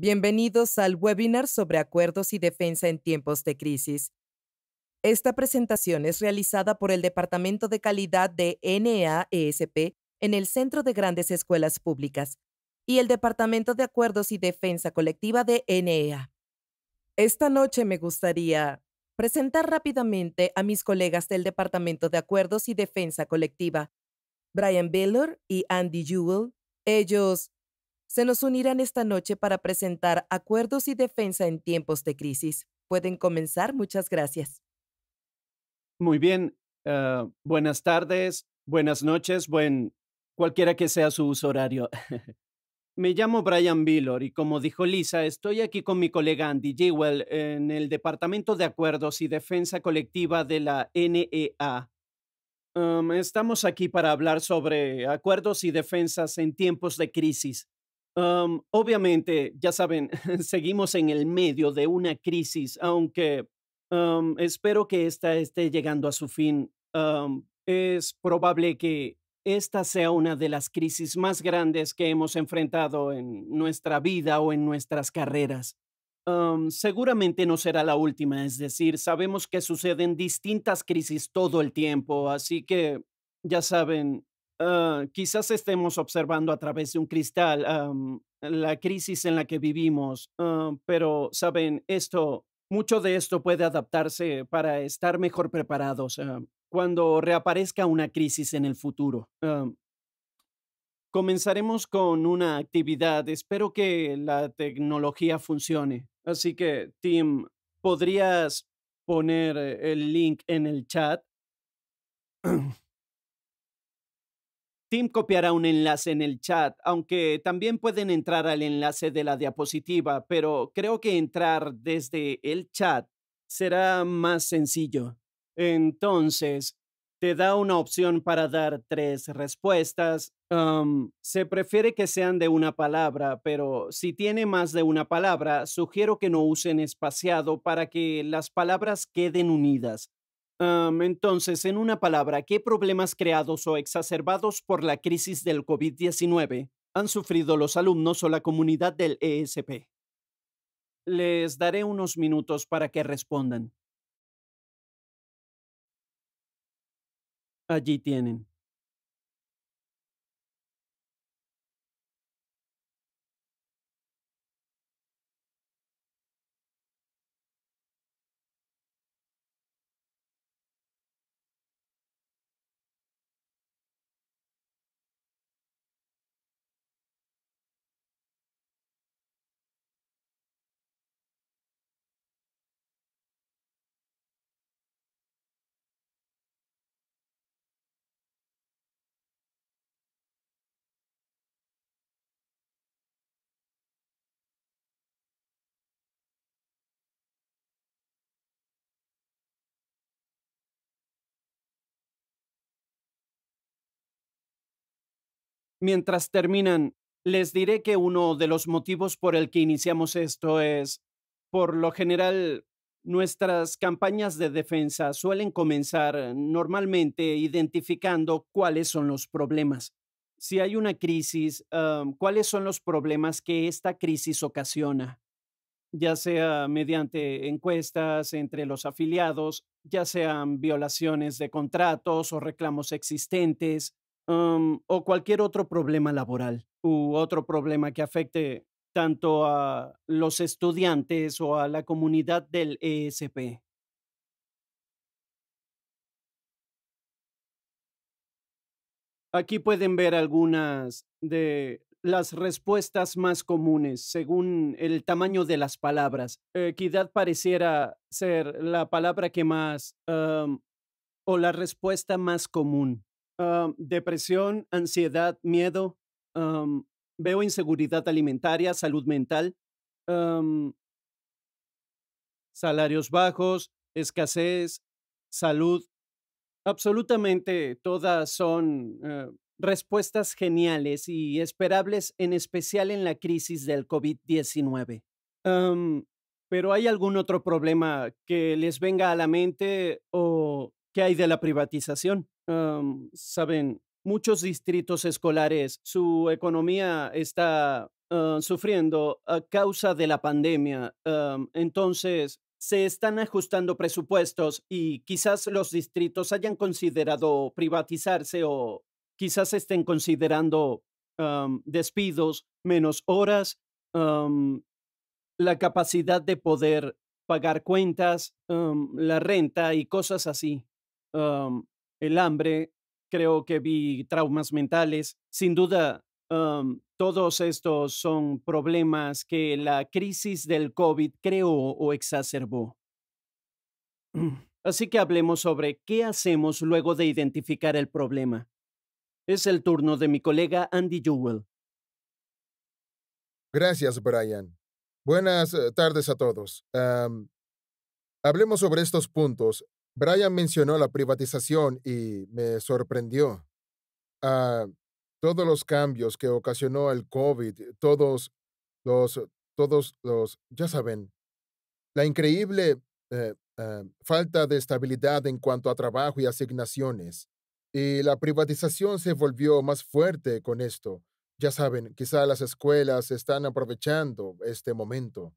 Bienvenidos al webinar sobre acuerdos y defensa en tiempos de crisis. Esta presentación es realizada por el Departamento de Calidad de NAESP en el Centro de Grandes Escuelas Públicas y el Departamento de Acuerdos y Defensa Colectiva de NEA. E Esta noche me gustaría presentar rápidamente a mis colegas del Departamento de Acuerdos y Defensa Colectiva, Brian Baylor y Andy Jewell. Ellos se nos unirán esta noche para presentar acuerdos y defensa en tiempos de crisis. Pueden comenzar. Muchas gracias. Muy bien. Eh, buenas tardes, buenas noches, buen cualquiera que sea su uso horario. Me llamo Brian Billor y como dijo Lisa, estoy aquí con mi colega Andy Jewell en el Departamento de Acuerdos y Defensa Colectiva de la NEA. estamos aquí para hablar sobre acuerdos y defensas en tiempos de crisis obviamente, ya saben, seguimos en el medio de una crisis, aunque espero que esta esté llegando a su fin. es probable que esta sea una de las crisis más grandes que hemos enfrentado en nuestra vida o en nuestras carreras. seguramente no será la última, es decir, sabemos que suceden distintas crisis todo el tiempo, así que, ya saben, Ah, quizás estemos observando a través de un cristal la crisis en la que vivimos, ah, pero saben, esto, mucho de esto puede adaptarse para estar mejor preparados ah, cuando reaparezca una crisis en el futuro. Comenzaremos con una actividad. Espero que la tecnología funcione. Así que, Tim, ¿podrías poner el link en el chat? Tim copiará un enlace en el chat, aunque también pueden entrar al enlace de la diapositiva, pero creo que entrar desde el chat será más sencillo. Entonces, te da una opción para dar tres respuestas. se prefiere que sean de una palabra, pero si tiene más de una palabra, sugiero que no usen espaciado para que las palabras queden unidas entonces, en una palabra, ¿qué problemas creados o exacerbados por la crisis del COVID-19 han sufrido los alumnos o la comunidad del ESP? Les daré unos minutos para que respondan. Allí tienen. Mientras terminan, les diré que uno de los motivos por el que iniciamos esto es, por lo general, nuestras campañas de defensa suelen comenzar normalmente identificando cuáles son los problemas. Si hay una crisis, ah, cuáles son los problemas que esta crisis ocasiona, ya sea mediante encuestas entre los afiliados, ya sean violaciones de contratos o reclamos existentes, o cualquier otro problema laboral u otro problema que afecte tanto a los estudiantes o a la comunidad del ESP. Aquí pueden ver algunas de las respuestas más comunes según el tamaño de las palabras. Equidad pareciera ser la palabra que más o la respuesta más común depresión, ansiedad, miedo. veo inseguridad alimentaria, salud mental, salarios bajos, escasez, salud. Absolutamente todas son eh, respuestas geniales y esperables, en especial en la crisis del COVID-19. pero ¿hay algún otro problema que les venga a la mente o qué hay de la privatización? saben, muchos distritos escolares, su economía está ah, sufriendo a causa de la pandemia. entonces, se están ajustando presupuestos y quizás los distritos hayan considerado privatizarse o quizás estén considerando despidos, menos horas, la capacidad de poder pagar cuentas, la renta y cosas así el hambre, creo que vi traumas mentales. Sin duda, todos estos son problemas que la crisis del COVID creó o exacerbó. Así que hablemos sobre qué hacemos luego de identificar el problema. Es el turno de mi colega Andy Jewell. Gracias, Brian. Buenas eh, tardes a todos. hablemos sobre estos puntos Brian mencionó la privatización y me sorprendió. Ah, todos los cambios que ocasionó el COVID, eh, todos los, todos los, ya saben, la increíble eh, ah, falta de estabilidad en cuanto a trabajo y asignaciones. Y la privatización se volvió más fuerte con esto. Ya saben, quizá las escuelas están aprovechando este momento.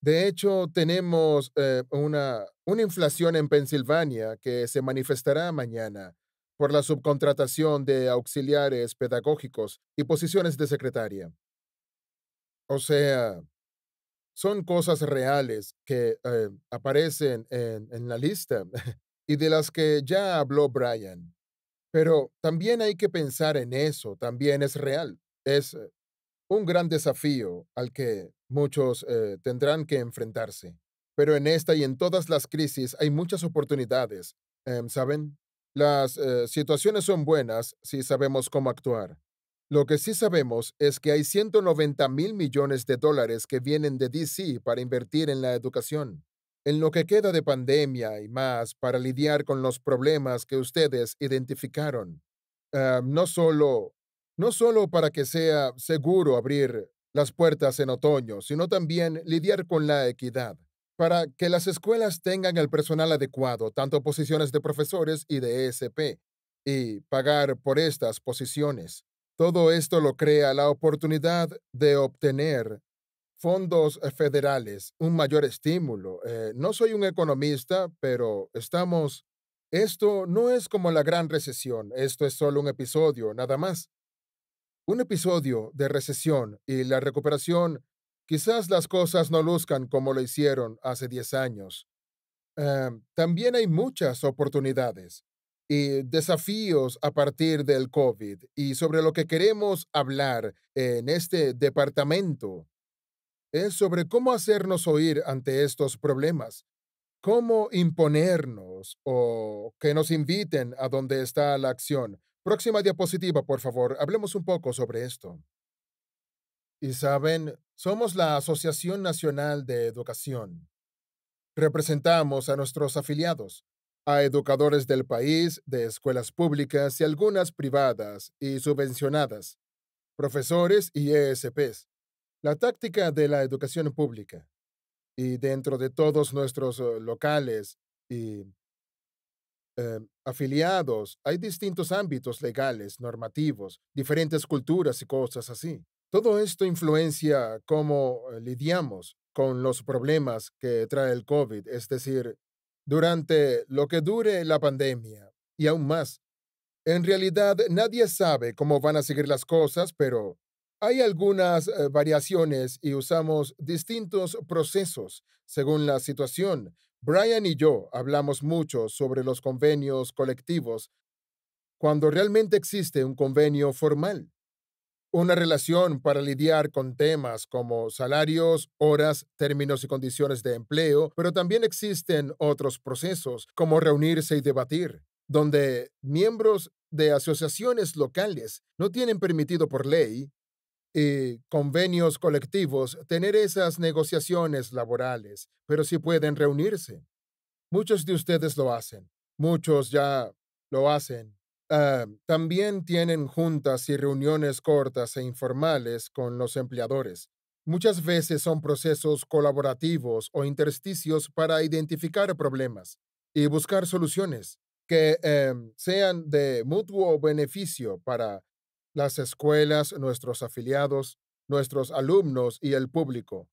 De hecho, tenemos eh, una, una inflación en Pensilvania que se manifestará mañana por la subcontratación de auxiliares pedagógicos y posiciones de secretaria. O sea, son cosas reales que eh, aparecen en, en la lista y de las que ya habló Brian. Pero también hay que pensar en eso, también es real. Es eh, un gran desafío al que Muchos eh, tendrán que enfrentarse. Pero en esta y en todas las crisis hay muchas oportunidades, em, ¿saben? Las eh, situaciones son buenas si sabemos cómo actuar. Lo que sí sabemos es que hay 190 mil millones de dólares que vienen de DC para invertir en la educación, en lo que queda de pandemia y más para lidiar con los problemas que ustedes identificaron. Em, no solo no solo para que sea seguro abrir las puertas en otoño, sino también lidiar con la equidad, para que las escuelas tengan el personal adecuado, tanto posiciones de profesores y de ESP, y pagar por estas posiciones. Todo esto lo crea la oportunidad de obtener fondos eh, federales, un mayor estímulo. Eh, no soy un economista, pero estamos... Esto no es como la gran recesión, esto es solo un episodio, nada más un episodio de recesión y la recuperación, quizás las cosas no luzcan como lo hicieron hace 10 años. Em, también hay muchas oportunidades y desafíos a partir del COVID y sobre lo que queremos hablar en este departamento es sobre cómo hacernos oír ante estos problemas, cómo imponernos o que nos inviten a donde está la acción, Próxima diapositiva, por favor. Hablemos un poco sobre esto. Y saben, somos la Asociación Nacional de Educación. Representamos a nuestros afiliados, a educadores del país, de escuelas públicas y algunas privadas y subvencionadas, profesores y ESPs, la táctica de la educación pública. Y dentro de todos nuestros eh, locales y eh, afiliados, hay distintos ámbitos legales, normativos, diferentes culturas y cosas así. Todo esto influencia cómo eh, lidiamos con los problemas que trae el COVID, es decir, durante lo que dure la pandemia y aún más. En realidad nadie sabe cómo van a seguir las cosas, pero hay algunas eh, variaciones y usamos distintos procesos según la situación Brian y yo hablamos mucho sobre los convenios colectivos cuando realmente existe un convenio formal, una relación para lidiar con temas como salarios, horas, términos y condiciones de empleo, pero también existen otros procesos como reunirse y debatir, donde miembros de asociaciones locales no tienen permitido por ley y eh, convenios colectivos, tener esas negociaciones laborales, pero si pueden reunirse. Muchos de ustedes lo hacen, muchos ya lo hacen. Ah, también tienen juntas y reuniones cortas e informales con los empleadores. Muchas veces son procesos colaborativos o intersticios para identificar problemas y buscar soluciones que em, sean de mutuo beneficio para las escuelas, nuestros afiliados, nuestros alumnos y el público,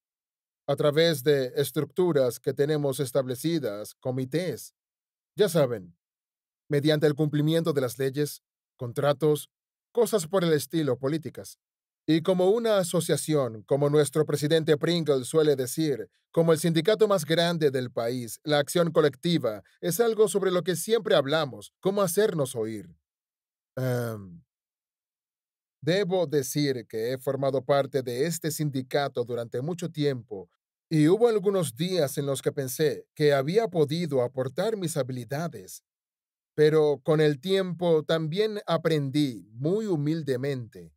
a través de estructuras que tenemos establecidas, comités, ya saben, mediante el cumplimiento de las leyes, contratos, cosas por el estilo políticas. Y como una asociación, como nuestro presidente Pringle suele decir, como el sindicato más grande del país, la acción colectiva es algo sobre lo que siempre hablamos, cómo hacernos oír. Em, Debo decir que he formado parte de este sindicato durante mucho tiempo y hubo algunos días en los que pensé que había podido aportar mis habilidades, pero con el tiempo también aprendí muy humildemente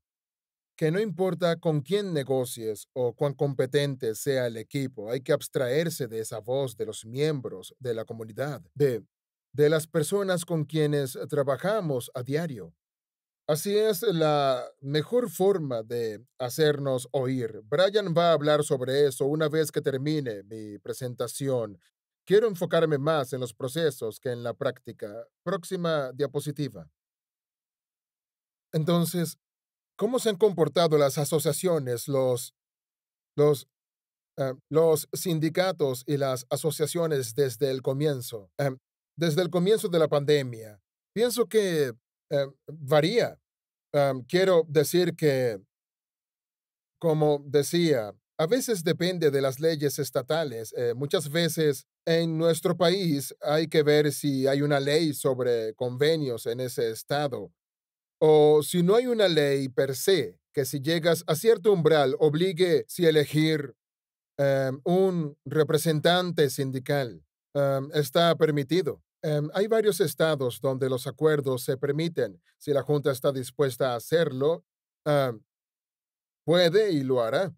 que no importa con quién negocies o cuán competente sea el equipo, hay que abstraerse de esa voz de los miembros de la comunidad, de, de las personas con quienes trabajamos a diario. Así es la mejor forma de hacernos oír. Brian va a hablar sobre eso una vez que termine mi presentación. Quiero enfocarme más en los procesos que en la práctica. Próxima diapositiva. Entonces, ¿cómo se han comportado las asociaciones, los, los, eh, los sindicatos y las asociaciones desde el comienzo? Eh, desde el comienzo de la pandemia. Pienso que Em, varía. Em, quiero decir que, como decía, a veces depende de las leyes estatales. Eh, muchas veces en nuestro país hay que ver si hay una ley sobre convenios en ese estado o si no hay una ley per se que si llegas a cierto umbral obligue si elegir em, un representante sindical. está permitido. Em, hay varios estados donde los acuerdos se permiten. Si la Junta está dispuesta a hacerlo, ah, puede y lo hará.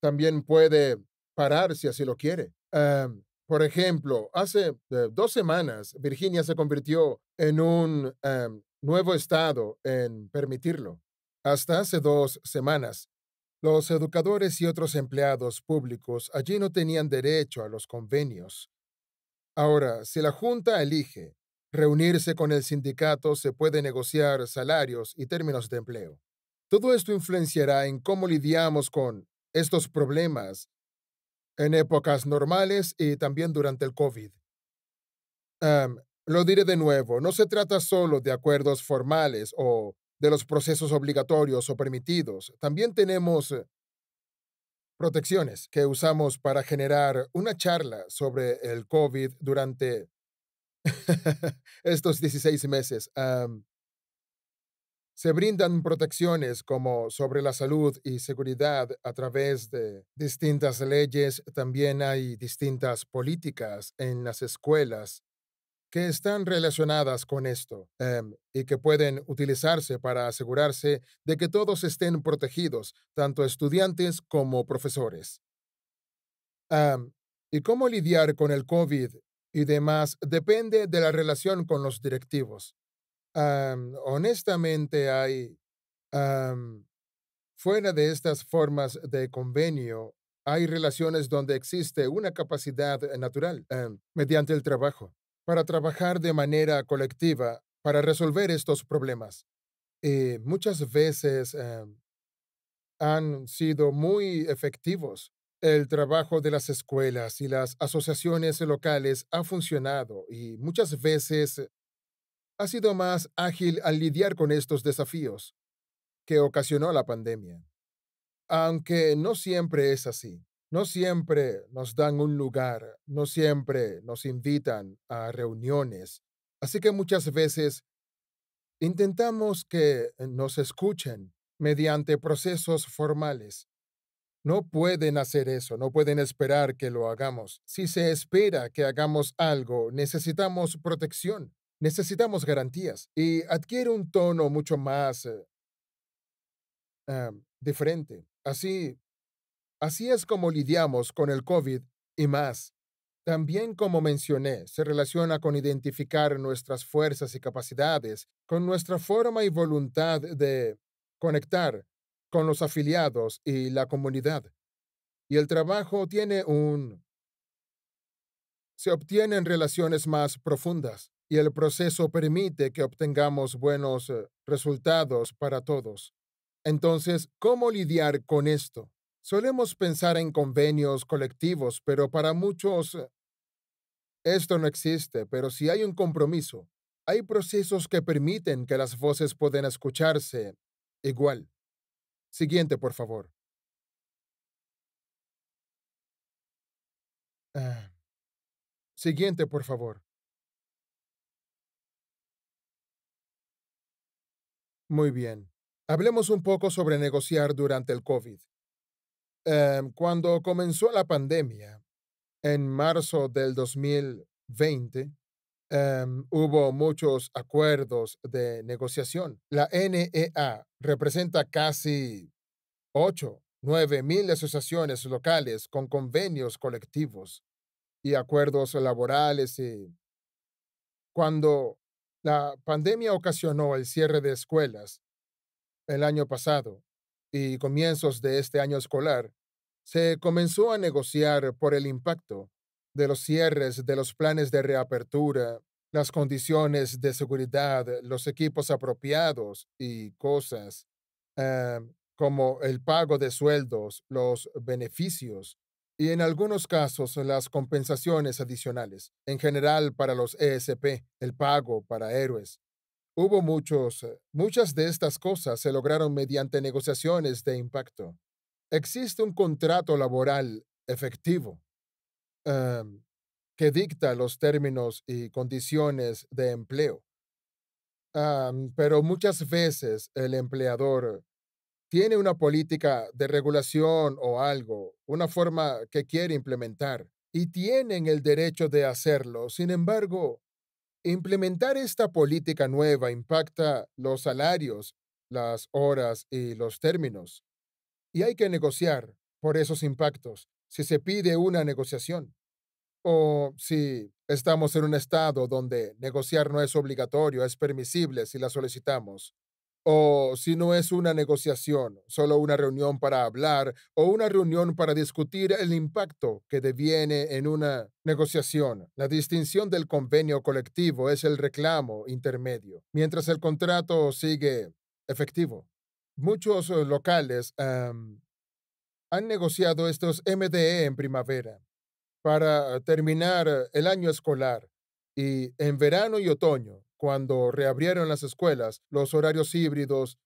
También puede parar si así lo quiere. Ah, por ejemplo, hace eh, dos semanas Virginia se convirtió en un ah, nuevo estado en permitirlo. Hasta hace dos semanas, los educadores y otros empleados públicos allí no tenían derecho a los convenios Ahora, si la Junta elige reunirse con el sindicato, se puede negociar salarios y términos de empleo. Todo esto influenciará en cómo lidiamos con estos problemas en épocas normales y también durante el COVID. lo diré de nuevo, no se trata solo de acuerdos formales o de los procesos obligatorios o permitidos. También tenemos protecciones que usamos para generar una charla sobre el COVID durante estos 16 meses. se brindan protecciones como sobre la salud y seguridad a través de distintas leyes. También hay distintas políticas en las escuelas que están relacionadas con esto em, y que pueden utilizarse para asegurarse de que todos estén protegidos, tanto estudiantes como profesores. y cómo lidiar con el COVID y demás depende de la relación con los directivos. honestamente, hay, fuera de estas formas de convenio, hay relaciones donde existe una capacidad eh, natural em, mediante el trabajo para trabajar de manera colectiva para resolver estos problemas. Y eh, muchas veces eh, han sido muy efectivos. El trabajo de las escuelas y las asociaciones locales ha funcionado y muchas veces ha sido más ágil al lidiar con estos desafíos que ocasionó la pandemia. Aunque no siempre es así no siempre nos dan un lugar, no siempre nos invitan a reuniones, así que muchas veces intentamos que eh, nos escuchen mediante procesos formales. No pueden hacer eso, no pueden esperar que lo hagamos. Si se espera que hagamos algo, necesitamos protección, necesitamos garantías y adquiere un tono mucho más eh, em, diferente. Así Así es como lidiamos con el COVID y más. También, como mencioné, se relaciona con identificar nuestras fuerzas y capacidades, con nuestra forma y voluntad de conectar con los afiliados y la comunidad. Y el trabajo tiene un... Se obtienen relaciones más profundas y el proceso permite que obtengamos buenos eh, resultados para todos. Entonces, ¿cómo lidiar con esto? Solemos pensar en convenios colectivos, pero para muchos eh, esto no existe, pero si hay un compromiso, hay procesos que permiten que las voces puedan escucharse igual. Siguiente, por favor. Ah. Siguiente, por favor. Muy bien. Hablemos un poco sobre negociar durante el COVID. Em, cuando comenzó la pandemia, en marzo del 2020, em, hubo muchos acuerdos de negociación. La NEA representa casi 8, 9 mil asociaciones locales con convenios colectivos y acuerdos laborales. Y cuando la pandemia ocasionó el cierre de escuelas el año pasado y comienzos de este año escolar, se comenzó a negociar por el impacto de los cierres de los planes de reapertura, las condiciones de seguridad, los equipos apropiados y cosas eh, como el pago de sueldos, los beneficios y en algunos casos las compensaciones adicionales, en general para los ESP, el pago para héroes. Hubo muchos, muchas de estas cosas se lograron mediante negociaciones de impacto existe un contrato laboral efectivo em, que dicta los términos y condiciones de empleo. pero muchas veces el empleador tiene una política de regulación o algo, una forma que quiere implementar, y tienen el derecho de hacerlo. Sin embargo, implementar esta política nueva impacta los salarios, las horas y los términos y hay que negociar por esos impactos si se pide una negociación. O si estamos en un estado donde negociar no es obligatorio, es permisible si la solicitamos. O si no es una negociación, solo una reunión para hablar o una reunión para discutir el impacto que deviene en una negociación. La distinción del convenio colectivo es el reclamo intermedio, mientras el contrato sigue efectivo. Muchos eh, locales han negociado estos MDE en primavera para terminar el año escolar y en verano y otoño, cuando reabrieron las escuelas, los horarios híbridos,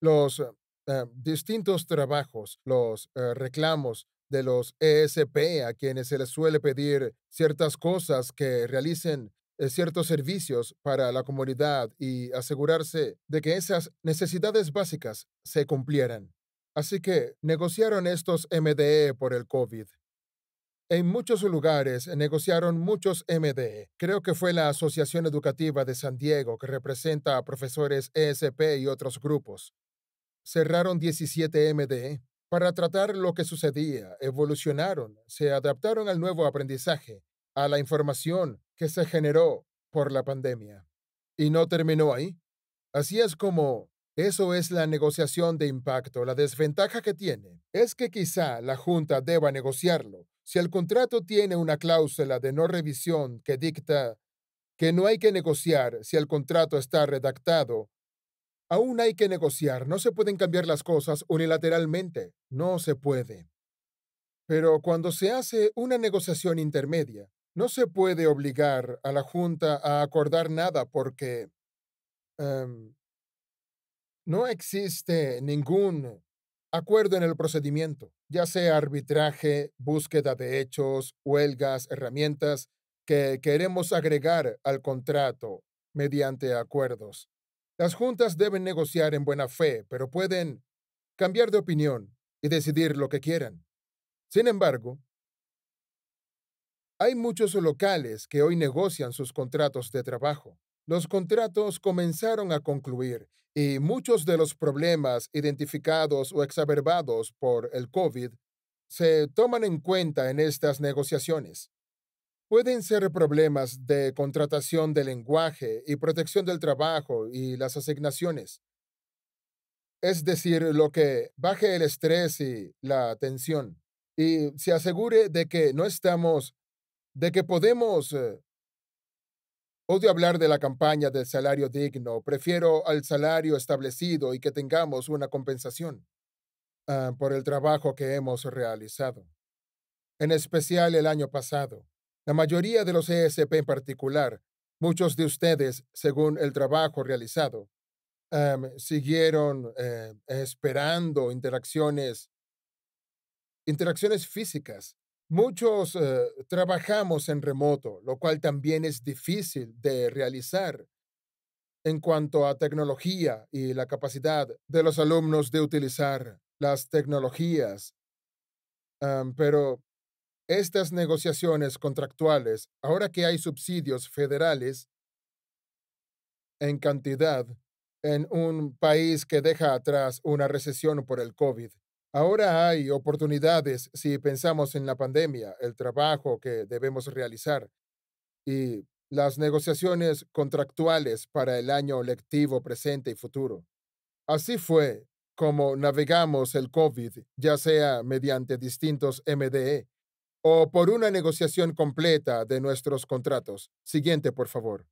los eh, eh, distintos trabajos, los reclamos de los ESP a quienes se les suele pedir ciertas cosas que realicen eh, ciertos servicios para la comunidad y asegurarse de que esas necesidades básicas se cumplieran. Así que negociaron estos MDE por el COVID. En muchos lugares eh, negociaron muchos MDE. Creo que fue la Asociación Educativa de San Diego que representa a profesores ESP y otros grupos. Cerraron 17 MDE para tratar lo que sucedía, evolucionaron, se adaptaron al nuevo aprendizaje, a la información, que se generó por la pandemia. Y no terminó ahí. Así es como eso es la negociación de impacto. La desventaja que tiene es que quizá la Junta deba negociarlo. Si el contrato tiene una cláusula de no revisión que dicta que no hay que negociar si el contrato está redactado, aún hay que negociar. No se pueden cambiar las cosas unilateralmente. No se puede. Pero cuando se hace una negociación intermedia, no se puede obligar a la Junta a acordar nada porque em, no existe ningún acuerdo en el procedimiento, ya sea arbitraje, búsqueda de hechos, huelgas, herramientas que queremos agregar al contrato mediante acuerdos. Las juntas deben negociar en buena fe, pero pueden cambiar de opinión y decidir lo que quieran. Sin embargo, hay muchos locales que hoy negocian sus contratos de trabajo. Los contratos comenzaron a concluir y muchos de los problemas identificados o exacerbados por el COVID se toman en cuenta en estas negociaciones. Pueden ser problemas de contratación de lenguaje y protección del trabajo y las asignaciones. Es decir, lo que baje el estrés y la tensión y se asegure de que no estamos de que podemos... odio eh, hablar de la campaña del salario digno, prefiero al salario establecido y que tengamos una compensación ah, por el trabajo que hemos realizado. En especial el año pasado, la mayoría de los ESP en particular, muchos de ustedes, según el trabajo realizado, ah, siguieron eh, esperando interacciones, interacciones físicas Muchos eh, trabajamos en remoto, lo cual también es difícil de realizar en cuanto a tecnología y la capacidad de los alumnos de utilizar las tecnologías. pero estas negociaciones contractuales, ahora que hay subsidios federales en cantidad, en un país que deja atrás una recesión por el COVID, Ahora hay oportunidades si pensamos en la pandemia, el trabajo que debemos realizar y las negociaciones contractuales para el año lectivo presente y futuro. Así fue como navegamos el COVID, ya sea mediante distintos MDE o por una negociación completa de nuestros contratos. Siguiente, por favor.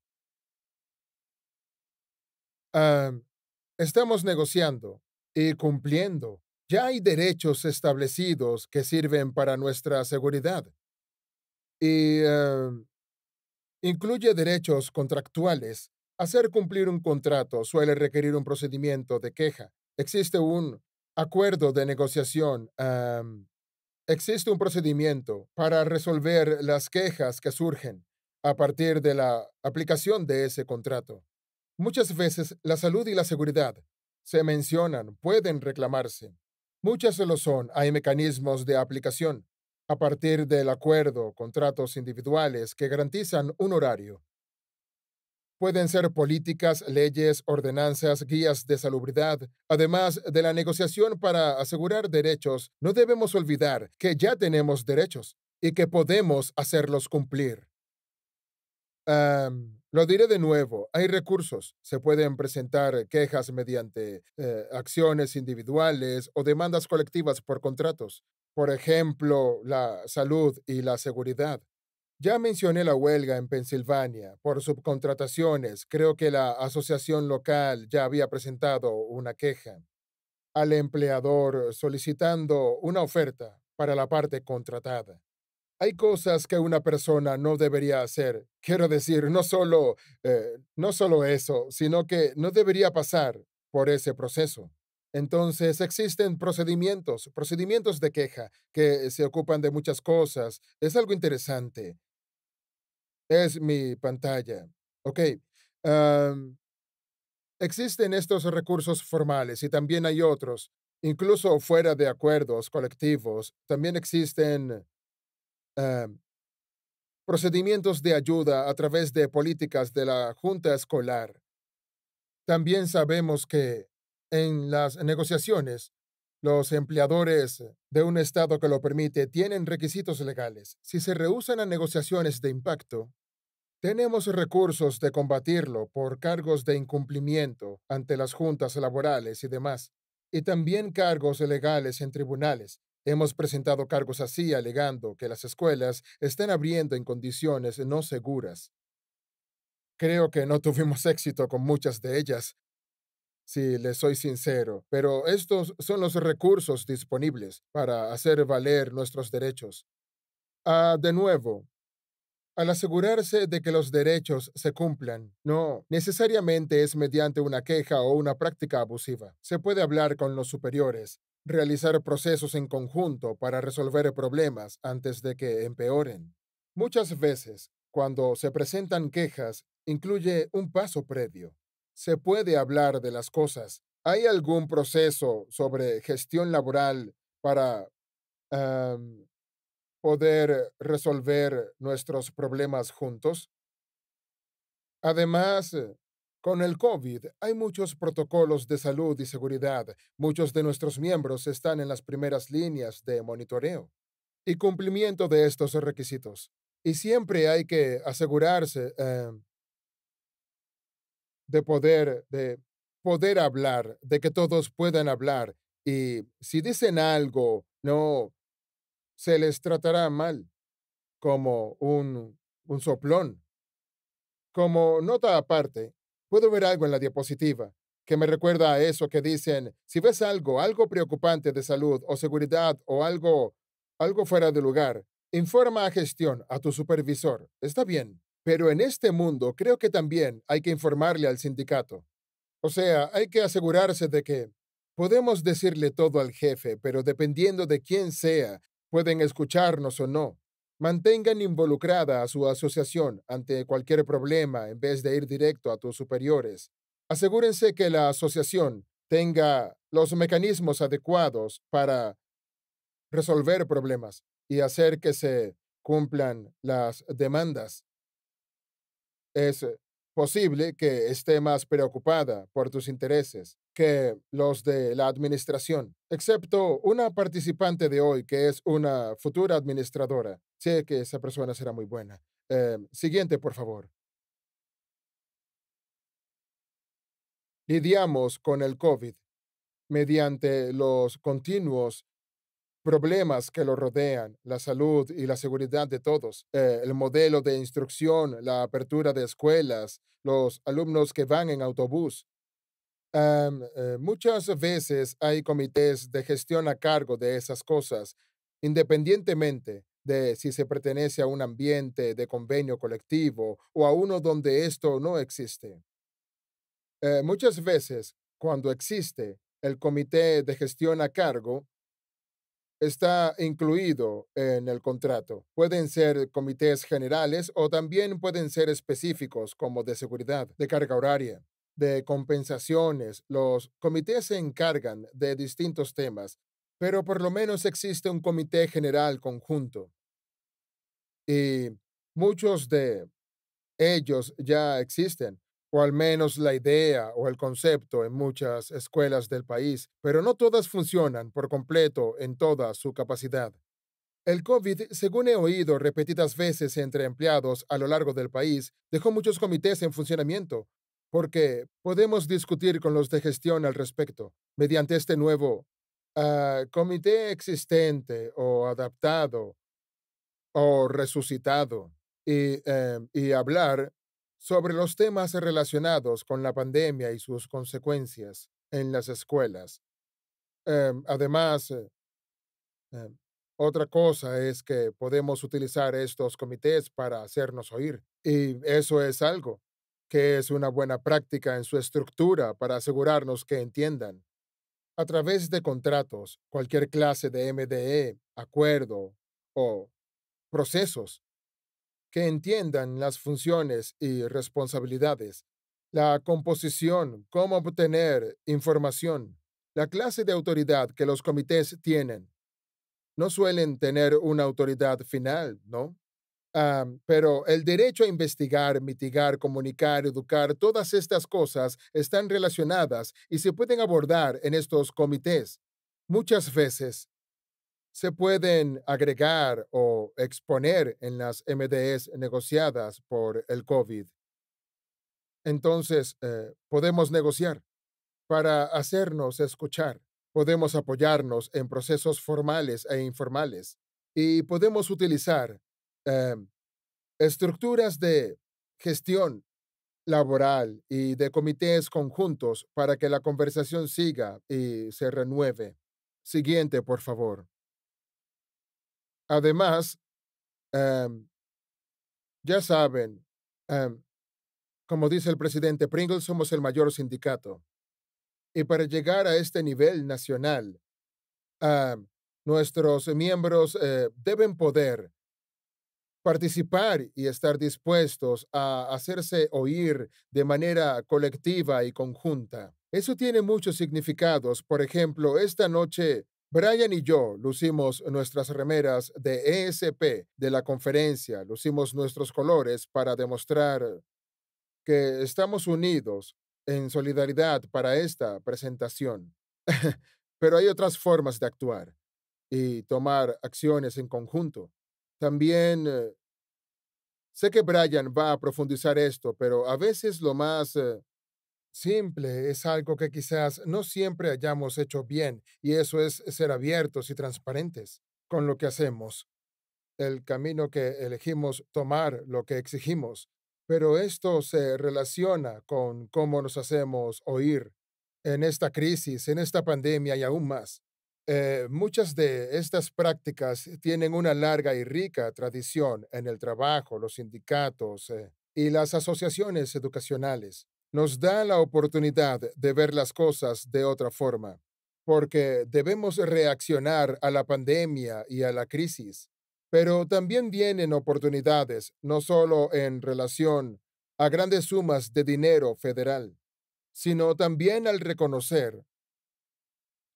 estamos negociando y cumpliendo ya hay derechos establecidos que sirven para nuestra seguridad. Y em, incluye derechos contractuales. Hacer cumplir un contrato suele requerir un procedimiento de queja. Existe un acuerdo de negociación. Em, existe un procedimiento para resolver las quejas que surgen a partir de la aplicación de ese contrato. Muchas veces la salud y la seguridad se mencionan, pueden reclamarse. Muchas se lo son. Hay mecanismos de aplicación a partir del acuerdo, contratos individuales que garantizan un horario. Pueden ser políticas, leyes, ordenanzas, guías de salubridad. Además de la negociación para asegurar derechos, no debemos olvidar que ya tenemos derechos y que podemos hacerlos cumplir. Lo diré de nuevo, hay recursos. Se pueden presentar quejas mediante eh, acciones individuales o demandas colectivas por contratos. Por ejemplo, la salud y la seguridad. Ya mencioné la huelga en Pensilvania por subcontrataciones. Creo que la asociación local ya había presentado una queja al empleador solicitando una oferta para la parte contratada. Hay cosas que una persona no debería hacer. Quiero decir, no solo, eh, no solo eso, sino que no debería pasar por ese proceso. Entonces existen procedimientos, procedimientos de queja, que se ocupan de muchas cosas. Es algo interesante. Es mi pantalla. Ok. existen estos recursos formales y también hay otros. Incluso fuera de acuerdos colectivos, también existen eh, procedimientos de ayuda a través de políticas de la Junta Escolar. También sabemos que en las negociaciones, los empleadores de un Estado que lo permite tienen requisitos legales. Si se rehusan a negociaciones de impacto, tenemos recursos de combatirlo por cargos de incumplimiento ante las juntas laborales y demás, y también cargos legales en tribunales, Hemos presentado cargos así alegando que las escuelas están abriendo en condiciones no seguras. Creo que no tuvimos éxito con muchas de ellas, si les soy sincero, pero estos son los recursos disponibles para hacer valer nuestros derechos. Ah, de nuevo, al asegurarse de que los derechos se cumplan, no necesariamente es mediante una queja o una práctica abusiva. Se puede hablar con los superiores, realizar procesos en conjunto para resolver problemas antes de que empeoren. Muchas veces, cuando se presentan quejas, incluye un paso previo. Se puede hablar de las cosas. ¿Hay algún proceso sobre gestión laboral para poder resolver nuestros problemas juntos? Además, eh, con el COVID hay muchos protocolos de salud y seguridad. Muchos de nuestros miembros están en las primeras líneas de monitoreo y cumplimiento de estos requisitos. Y siempre hay que asegurarse em, de poder, de poder hablar, de que todos puedan hablar. Y si dicen algo, no, se les tratará mal, como un, un soplón. Como nota aparte, puedo ver algo en la diapositiva que me recuerda a eso que dicen, si ves algo, algo preocupante de salud o seguridad o algo, algo fuera de lugar, informa a gestión, a tu supervisor. Está bien, pero en este mundo creo que también hay que informarle al sindicato. O sea, hay que asegurarse de que podemos decirle todo al jefe, pero dependiendo de quién sea, pueden escucharnos o no. Mantengan involucrada a su asociación ante cualquier problema en vez de ir directo a tus superiores. Asegúrense que la asociación tenga los mecanismos adecuados para resolver problemas y hacer que se cumplan las demandas. Es eh, posible que esté más preocupada por tus intereses que los de la administración, excepto una participante de hoy que es una futura administradora. Sé que esa persona será muy buena. Eh, siguiente, por favor. Lidiamos con el COVID mediante los continuos problemas que lo rodean, la salud y la seguridad de todos, eh, el modelo de instrucción, la apertura de escuelas, los alumnos que van en autobús, eh, muchas veces hay comités de gestión a cargo de esas cosas, independientemente de si se pertenece a un ambiente de convenio colectivo o a uno donde esto no existe. Eh, muchas veces, cuando existe el comité de gestión a cargo, está incluido en el contrato. Pueden ser comités generales o también pueden ser específicos como de seguridad, de carga horaria de compensaciones, los comités se encargan de distintos temas, pero por lo menos existe un comité general conjunto. Y muchos de ellos ya existen, o al menos la idea o el concepto en muchas escuelas del país, pero no todas funcionan por completo en toda su capacidad. El COVID, según he oído repetidas veces entre empleados a lo largo del país, dejó muchos comités en funcionamiento, porque podemos discutir con los de gestión al respecto mediante este nuevo ah, comité existente o adaptado o resucitado eh, y, hablar sobre los temas relacionados con la pandemia y sus consecuencias en las escuelas. Em, además, eh, em, otra cosa es que podemos utilizar estos comités para hacernos oír, y eso es algo que es una buena práctica en su estructura para asegurarnos que entiendan. A través de contratos, cualquier clase de MDE, acuerdo o procesos, que entiendan las funciones y responsabilidades, la composición, cómo obtener información, la clase de autoridad que los comités tienen. No suelen tener una autoridad final, ¿no? pero el derecho a investigar, mitigar, comunicar, educar, todas estas cosas están relacionadas y se pueden abordar en estos comités. Muchas veces se pueden agregar o exponer en las MDS negociadas por el COVID. Entonces, eh, podemos negociar para hacernos escuchar. Podemos apoyarnos en procesos formales e informales y podemos utilizar eh, estructuras de gestión laboral y de comités conjuntos para que la conversación siga y se renueve. Siguiente, por favor. Además, em, ya saben, em, como dice el presidente Pringle, somos el mayor sindicato. Y para llegar a este nivel nacional, em, nuestros miembros eh, deben poder participar y estar dispuestos a hacerse oír de manera colectiva y conjunta. Eso tiene muchos significados. Por ejemplo, esta noche Brian y yo lucimos nuestras remeras de ESP de la conferencia, lucimos nuestros colores para demostrar que estamos unidos en solidaridad para esta presentación. Pero hay otras formas de actuar y tomar acciones en conjunto. También eh, sé que Brian va a profundizar esto, pero a veces lo más eh, simple es algo que quizás no siempre hayamos hecho bien, y eso es ser abiertos y transparentes con lo que hacemos, el camino que elegimos tomar, lo que exigimos. Pero esto se relaciona con cómo nos hacemos oír en esta crisis, en esta pandemia y aún más. Eh, muchas de estas prácticas tienen una larga y rica tradición en el trabajo, los sindicatos eh, y las asociaciones educacionales. Nos da la oportunidad de ver las cosas de otra forma, porque debemos reaccionar a la pandemia y a la crisis, pero también vienen oportunidades, no solo en relación a grandes sumas de dinero federal, sino también al reconocer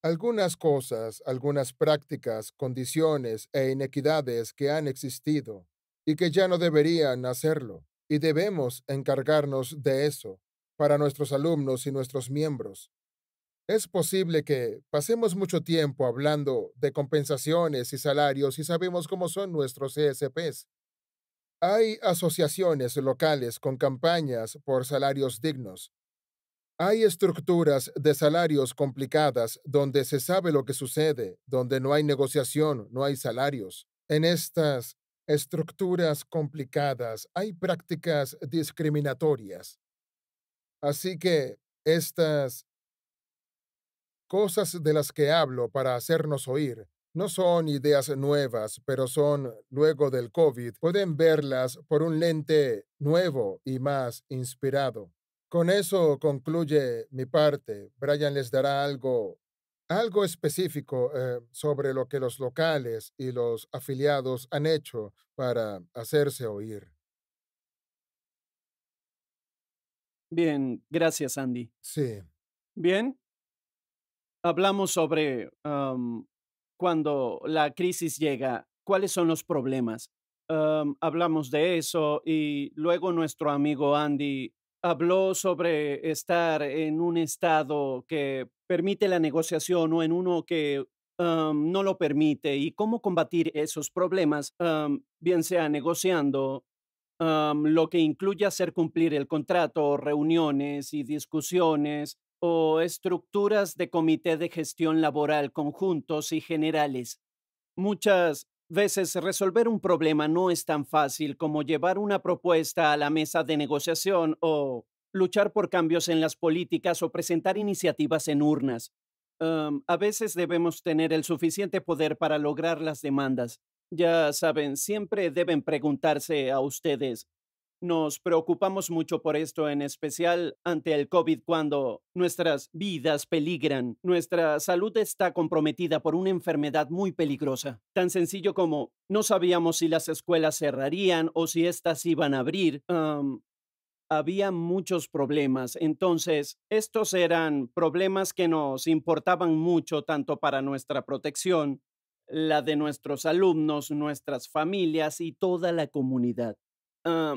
algunas cosas, algunas prácticas, condiciones e inequidades que han existido y que ya no deberían hacerlo, y debemos encargarnos de eso para nuestros alumnos y nuestros miembros. Es posible que pasemos mucho tiempo hablando de compensaciones y salarios y sabemos cómo son nuestros ESPs. Hay asociaciones locales con campañas por salarios dignos, hay estructuras de salarios complicadas donde se sabe lo que sucede, donde no hay negociación, no hay salarios. En estas estructuras complicadas hay prácticas discriminatorias. Así que estas cosas de las que hablo para hacernos oír no son ideas nuevas, pero son, luego del COVID, pueden verlas por un lente nuevo y más inspirado. Con eso concluye mi parte. Brian les dará algo, algo específico eh, sobre lo que los locales y los afiliados han hecho para hacerse oír. Bien, gracias Andy. Sí. Bien. Hablamos sobre cuando la crisis llega, cuáles son los problemas. hablamos de eso y luego nuestro amigo Andy habló sobre estar en un estado que permite la negociación o en uno que no lo permite y cómo combatir esos problemas, bien sea negociando, lo que incluye hacer cumplir el contrato, reuniones y discusiones o estructuras de comité de gestión laboral conjuntos y generales. Muchas veces resolver un problema no es tan fácil como llevar una propuesta a la mesa de negociación o luchar por cambios en las políticas o presentar iniciativas en urnas. a veces debemos tener el suficiente poder para lograr las demandas. Ya saben, siempre deben preguntarse a ustedes, nos preocupamos mucho por esto, en especial ante el COVID, cuando nuestras vidas peligran, nuestra salud está comprometida por una enfermedad muy peligrosa. Tan sencillo como no sabíamos si las escuelas cerrarían o si éstas iban a abrir. había muchos problemas, entonces estos eran problemas que nos importaban mucho tanto para nuestra protección la de nuestros alumnos, nuestras familias y toda la comunidad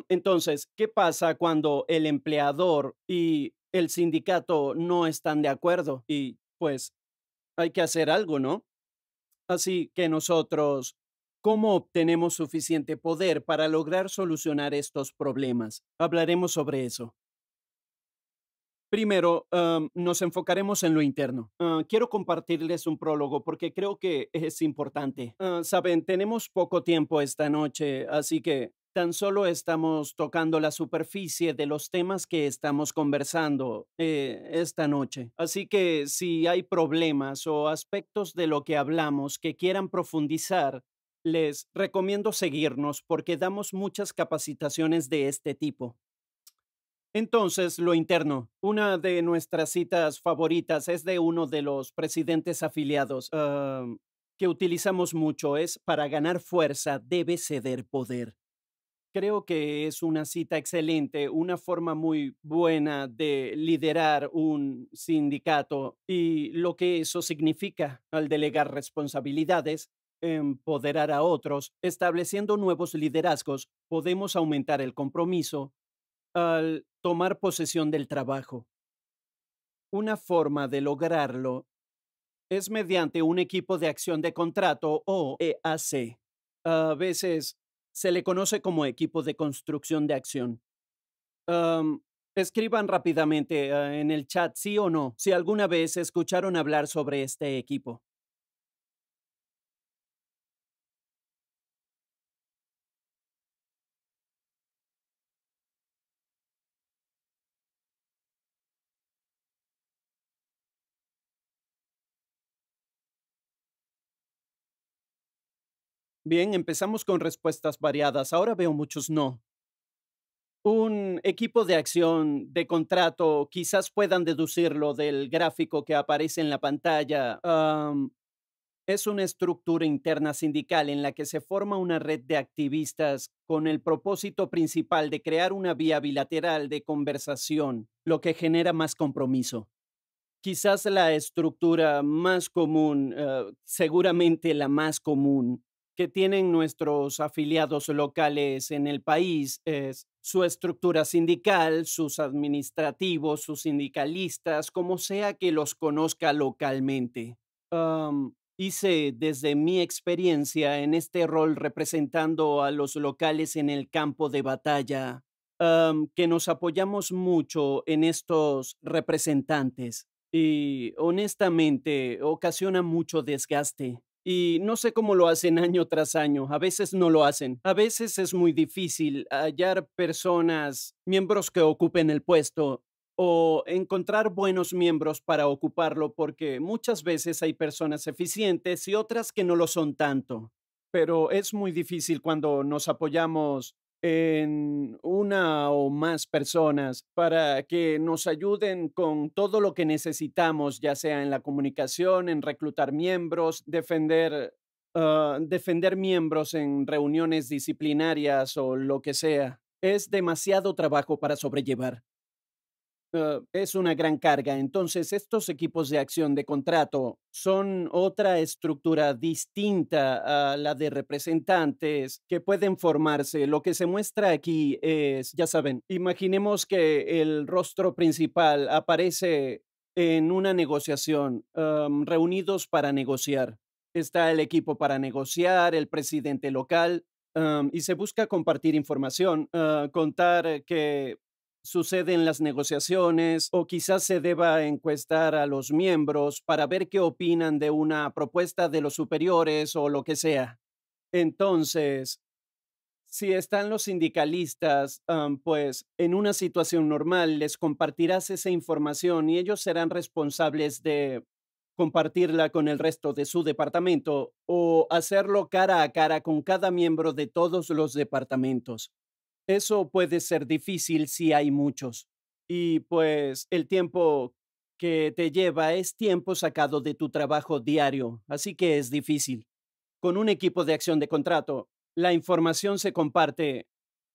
entonces, ¿qué pasa cuando el empleador y el sindicato no están de acuerdo? Y pues hay que hacer algo, ¿no? Así que nosotros, ¿cómo obtenemos suficiente poder para lograr solucionar estos problemas? Hablaremos sobre eso. Primero, nos enfocaremos en lo interno. Ah, quiero compartirles un prólogo porque creo que es importante. Ah, saben, tenemos poco tiempo esta noche, así que Tan solo estamos tocando la superficie de los temas que estamos conversando eh, esta noche. Así que si hay problemas o aspectos de lo que hablamos que quieran profundizar, les recomiendo seguirnos porque damos muchas capacitaciones de este tipo. Entonces, lo interno. Una de nuestras citas favoritas es de uno de los presidentes afiliados ah, que utilizamos mucho. Es, para ganar fuerza debe ceder poder. Creo que es una cita excelente, una forma muy buena de liderar un sindicato y lo que eso significa al delegar responsabilidades, empoderar a otros, estableciendo nuevos liderazgos, podemos aumentar el compromiso al tomar posesión del trabajo. Una forma de lograrlo es mediante un equipo de acción de contrato o EAC. A veces se le conoce como equipo de construcción de acción. escriban rápidamente ah, en el chat sí o no si alguna vez escucharon hablar sobre este equipo. Bien, empezamos con respuestas variadas. Ahora veo muchos no. Un equipo de acción de contrato, quizás puedan deducirlo del gráfico que aparece en la pantalla. es una estructura interna sindical en la que se forma una red de activistas con el propósito principal de crear una vía bilateral de conversación, lo que genera más compromiso. Quizás la estructura más común, eh, seguramente la más común, que tienen nuestros afiliados locales en el país es su estructura sindical, sus administrativos, sus sindicalistas, como sea que los conozca localmente. hice desde mi experiencia en este rol representando a los locales en el campo de batalla, que nos apoyamos mucho en estos representantes y honestamente ocasiona mucho desgaste. Y no sé cómo lo hacen año tras año, a veces no lo hacen. A veces es muy difícil hallar personas, miembros que ocupen el puesto o encontrar buenos miembros para ocuparlo porque muchas veces hay personas eficientes y otras que no lo son tanto. Pero es muy difícil cuando nos apoyamos en una o más personas para que nos ayuden con todo lo que necesitamos, ya sea en la comunicación, en reclutar miembros, defender, ah, miembros en reuniones disciplinarias o lo que sea. Es demasiado trabajo para sobrellevar. Eh, es una gran carga. Entonces, estos equipos de acción de contrato son otra estructura distinta a la de representantes que pueden formarse. Lo que se muestra aquí es, ya saben, imaginemos que el rostro principal aparece en una negociación, em, reunidos para negociar. Está el equipo para negociar, el presidente local, em, y se busca compartir información, eh, contar que suceden las negociaciones o quizás se deba encuestar a los miembros para ver qué opinan de una propuesta de los superiores o lo que sea. Entonces, si están los sindicalistas, pues en una situación normal les compartirás esa información y ellos serán responsables de compartirla con el resto de su departamento o hacerlo cara a cara con cada miembro de todos los departamentos. Eso puede ser difícil si hay muchos. Y pues el tiempo que te lleva es tiempo sacado de tu trabajo diario, así que es difícil. Con un equipo de acción de contrato, la información se comparte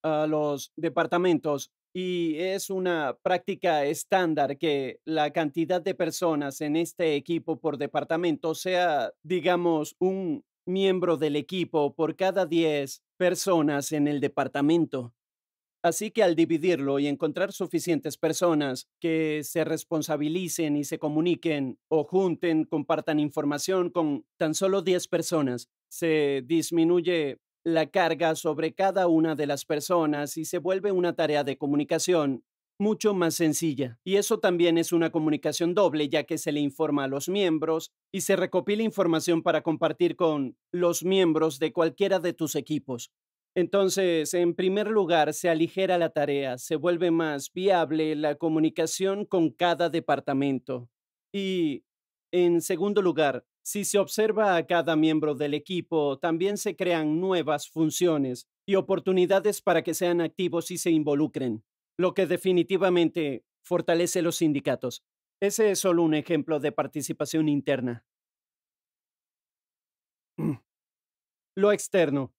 a los departamentos y es una práctica estándar que la cantidad de personas en este equipo por departamento sea, digamos, un miembro del equipo por cada 10 personas en el departamento. Así que al dividirlo y encontrar suficientes personas que se responsabilicen y se comuniquen o junten, compartan información con tan solo 10 personas, se disminuye la carga sobre cada una de las personas y se vuelve una tarea de comunicación mucho más sencilla. Y eso también es una comunicación doble, ya que se le informa a los miembros y se recopila información para compartir con los miembros de cualquiera de tus equipos. Entonces, en primer lugar, se aligera la tarea, se vuelve más viable la comunicación con cada departamento. Y, en segundo lugar, si se observa a cada miembro del equipo, también se crean nuevas funciones y oportunidades para que sean activos y se involucren, lo que definitivamente fortalece los sindicatos. Ese es solo un ejemplo de participación interna. Lo externo.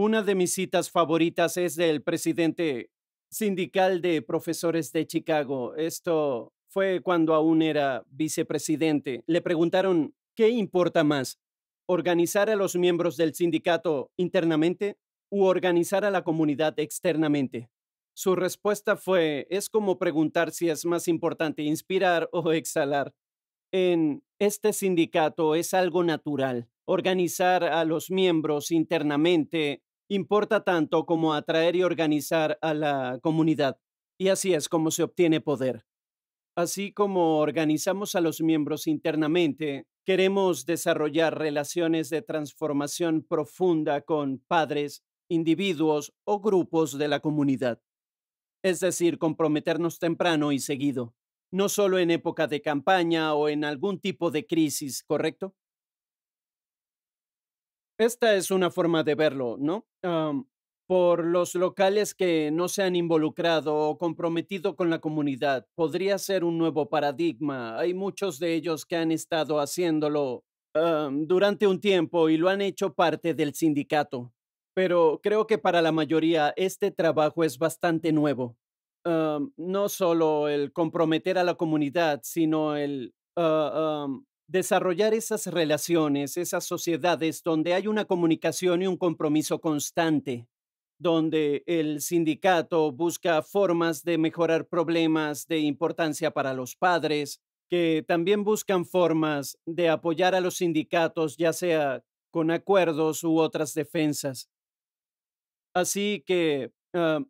Una de mis citas favoritas es del presidente sindical de profesores de Chicago. Esto fue cuando aún era vicepresidente. Le preguntaron, ¿qué importa más? ¿Organizar a los miembros del sindicato internamente u organizar a la comunidad externamente? Su respuesta fue, es como preguntar si es más importante inspirar o exhalar. En este sindicato es algo natural. Organizar a los miembros internamente importa tanto como atraer y organizar a la comunidad. Y así es como se obtiene poder. Así como organizamos a los miembros internamente, queremos desarrollar relaciones de transformación profunda con padres, individuos o grupos de la comunidad. Es decir, comprometernos temprano y seguido, no solo en época de campaña o en algún tipo de crisis, ¿correcto? Esta es una forma de verlo, ¿no? por los locales que no se han involucrado o comprometido con la comunidad. Podría ser un nuevo paradigma. Hay muchos de ellos que han estado haciéndolo durante un tiempo y lo han hecho parte del sindicato. Pero creo que para la mayoría este trabajo es bastante nuevo. no solo el comprometer a la comunidad, sino el ah, desarrollar esas relaciones, esas sociedades donde hay una comunicación y un compromiso constante, donde el sindicato busca formas de mejorar problemas de importancia para los padres, que también buscan formas de apoyar a los sindicatos, ya sea con acuerdos u otras defensas. Así que ah,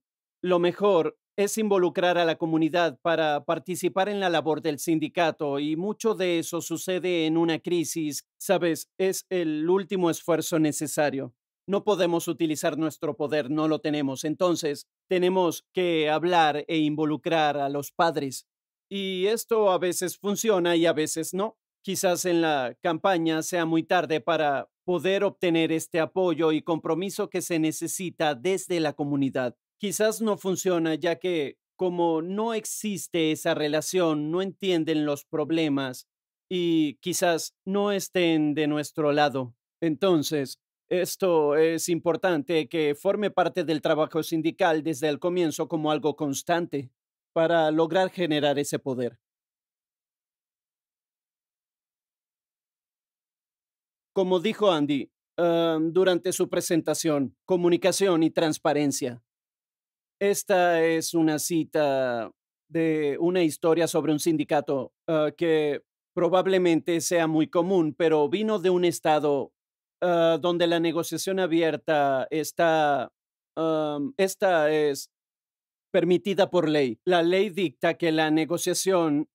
lo mejor es involucrar a la comunidad para participar en la labor del sindicato y mucho de eso sucede en una crisis. Sabes, es el último esfuerzo necesario. No podemos utilizar nuestro poder, no lo tenemos. Entonces, tenemos que hablar e involucrar a los padres. Y esto a veces funciona y a veces no. Quizás en la campaña sea muy tarde para poder obtener este apoyo y compromiso que se necesita desde la comunidad quizás no funciona, ya que como no existe esa relación, no entienden los problemas y quizás no estén de nuestro lado. Entonces, esto es importante que forme parte del trabajo sindical desde el comienzo como algo constante para lograr generar ese poder. Como dijo Andy ah, durante su presentación, comunicación y transparencia. Esta es una cita de una historia sobre un sindicato ah, que probablemente sea muy común, pero vino de un estado ah, donde la negociación abierta está, esta es permitida por ley. La ley dicta que la negociación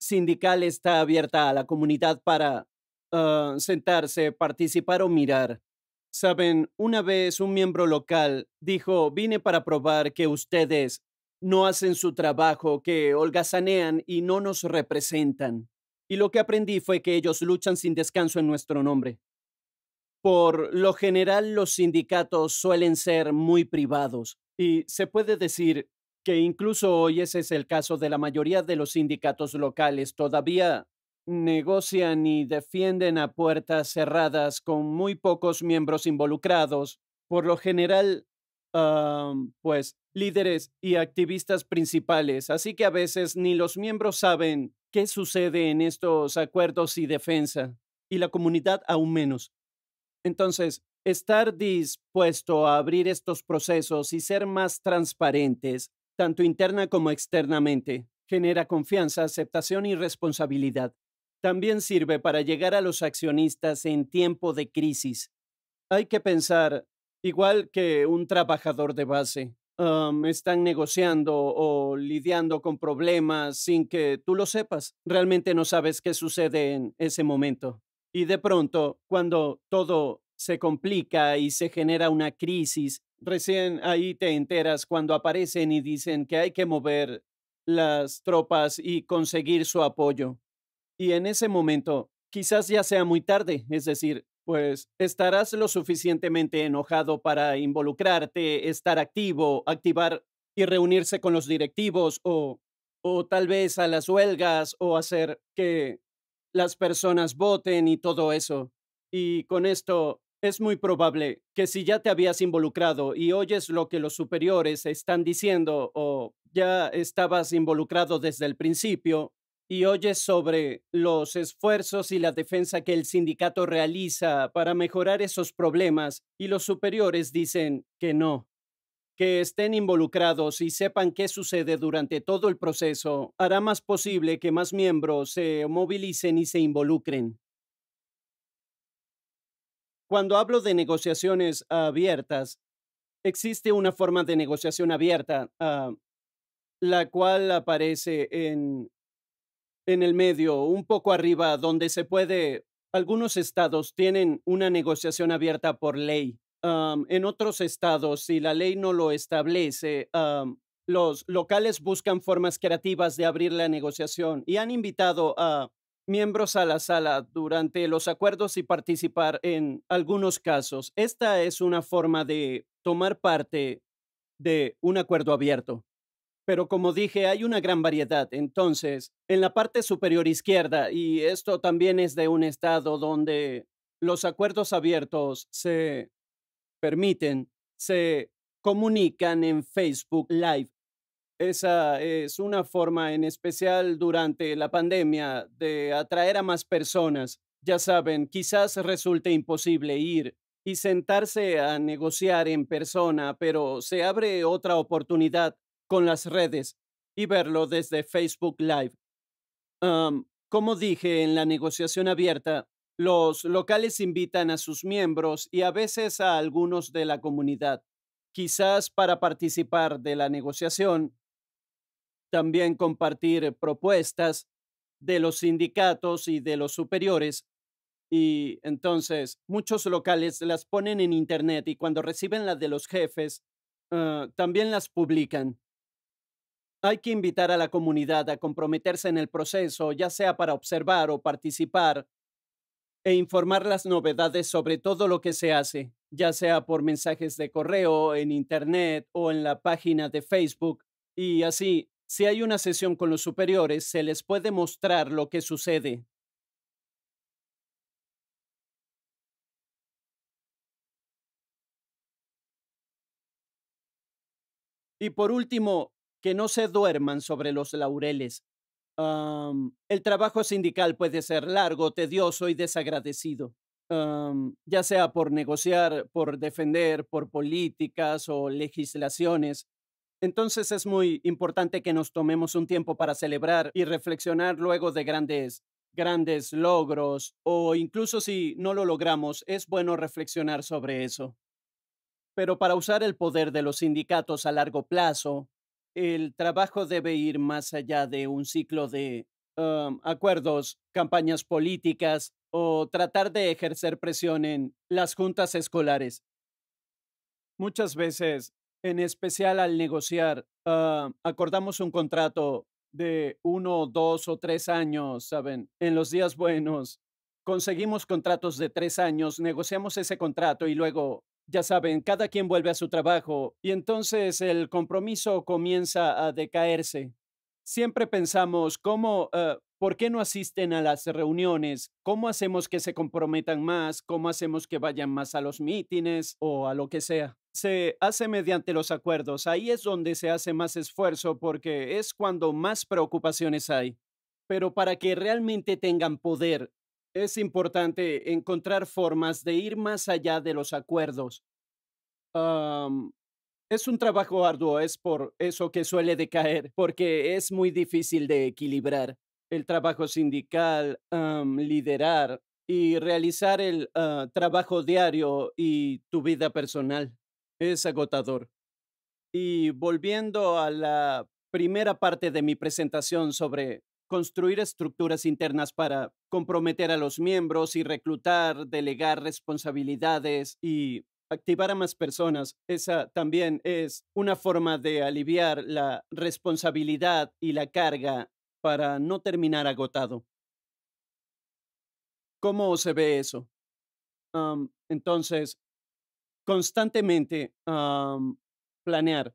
sindical está abierta a la comunidad para ah, sentarse, participar o mirar. Saben, una vez un miembro local dijo, vine para probar que ustedes no hacen su trabajo, que holgazanean y no nos representan. Y lo que aprendí fue que ellos luchan sin descanso en nuestro nombre. Por lo general, los sindicatos suelen ser muy privados y se puede decir que incluso hoy ese es el caso de la mayoría de los sindicatos locales. Todavía negocian y defienden a puertas cerradas con muy pocos miembros involucrados, por lo general, pues líderes y activistas principales, así que a veces ni los miembros saben qué sucede en estos acuerdos y defensa, y la comunidad aún menos. Entonces, estar dispuesto a abrir estos procesos y ser más transparentes, tanto interna como externamente, genera confianza, aceptación y responsabilidad también sirve para llegar a los accionistas en tiempo de crisis. Hay que pensar, igual que un trabajador de base, están negociando o lidiando con problemas sin que tú lo sepas. Realmente no sabes qué sucede en ese momento. Y de pronto, cuando todo se complica y se genera una crisis, recién ahí te enteras cuando aparecen y dicen que hay que mover las tropas y conseguir su apoyo. Y en ese momento, quizás ya sea muy tarde, es decir, pues estarás lo suficientemente enojado para involucrarte, estar activo, activar y reunirse con los directivos o, o tal vez a las huelgas o hacer que las personas voten y todo eso. Y con esto es muy probable que si ya te habías involucrado y oyes lo que los superiores están diciendo o ya estabas involucrado desde el principio, y oyes sobre los esfuerzos y la defensa que el sindicato realiza para mejorar esos problemas y los superiores dicen que no. Que estén involucrados y sepan qué sucede durante todo el proceso hará más posible que más miembros se movilicen y se involucren. Cuando hablo de negociaciones abiertas, existe una forma de negociación abierta, ah, la cual aparece en en el medio, un poco arriba, donde se puede... Algunos estados tienen una negociación abierta por ley. en otros estados, si la ley no lo establece, los locales buscan formas creativas de abrir la negociación y han invitado a miembros a la sala durante los acuerdos y participar en algunos casos. Esta es una forma de tomar parte de un acuerdo abierto. Pero como dije, hay una gran variedad. Entonces, en la parte superior izquierda, y esto también es de un estado donde los acuerdos abiertos se permiten, se comunican en Facebook Live. Esa es una forma en especial durante la pandemia de atraer a más personas. Ya saben, quizás resulte imposible ir y sentarse a negociar en persona, pero se abre otra oportunidad con las redes y verlo desde Facebook Live. como dije en la negociación abierta, los locales invitan a sus miembros y a veces a algunos de la comunidad, quizás para participar de la negociación, también compartir propuestas de los sindicatos y de los superiores. Y entonces muchos locales las ponen en Internet y cuando reciben la de los jefes, ah, también las publican. Hay que invitar a la comunidad a comprometerse en el proceso, ya sea para observar o participar, e informar las novedades sobre todo lo que se hace, ya sea por mensajes de correo, en Internet o en la página de Facebook. Y así, si hay una sesión con los superiores, se les puede mostrar lo que sucede. Y por último, que no se duerman sobre los laureles. el trabajo sindical puede ser largo, tedioso y desagradecido, ya sea por negociar, por defender, por políticas o legislaciones. Entonces es muy importante que nos tomemos un tiempo para celebrar y reflexionar luego de grandes grandes logros o incluso si no lo logramos, es bueno reflexionar sobre eso. Pero para usar el poder de los sindicatos a largo plazo, el trabajo debe ir más allá de un ciclo de um, acuerdos, campañas políticas o tratar de ejercer presión en las juntas escolares. Muchas veces, en especial al negociar, ah, acordamos un contrato de uno, dos o tres años, ¿saben? En los días buenos, conseguimos contratos de tres años, negociamos ese contrato y luego ya saben, cada quien vuelve a su trabajo y entonces el compromiso comienza a decaerse. Siempre pensamos, ¿cómo, eh, por qué no asisten a las reuniones? ¿Cómo hacemos que se comprometan más? ¿Cómo hacemos que vayan más a los mítines o a lo que sea? Se hace mediante los acuerdos. Ahí es donde se hace más esfuerzo porque es cuando más preocupaciones hay. Pero para que realmente tengan poder, es importante encontrar formas de ir más allá de los acuerdos. es un trabajo arduo, es por eso que suele decaer, porque es muy difícil de equilibrar el trabajo sindical, liderar y realizar el ah, trabajo diario y tu vida personal. Es agotador. Y volviendo a la primera parte de mi presentación sobre construir estructuras internas para comprometer a los miembros y reclutar, delegar responsabilidades y activar a más personas. Esa también es una forma de aliviar la responsabilidad y la carga para no terminar agotado. ¿Cómo se ve eso? entonces, constantemente planear,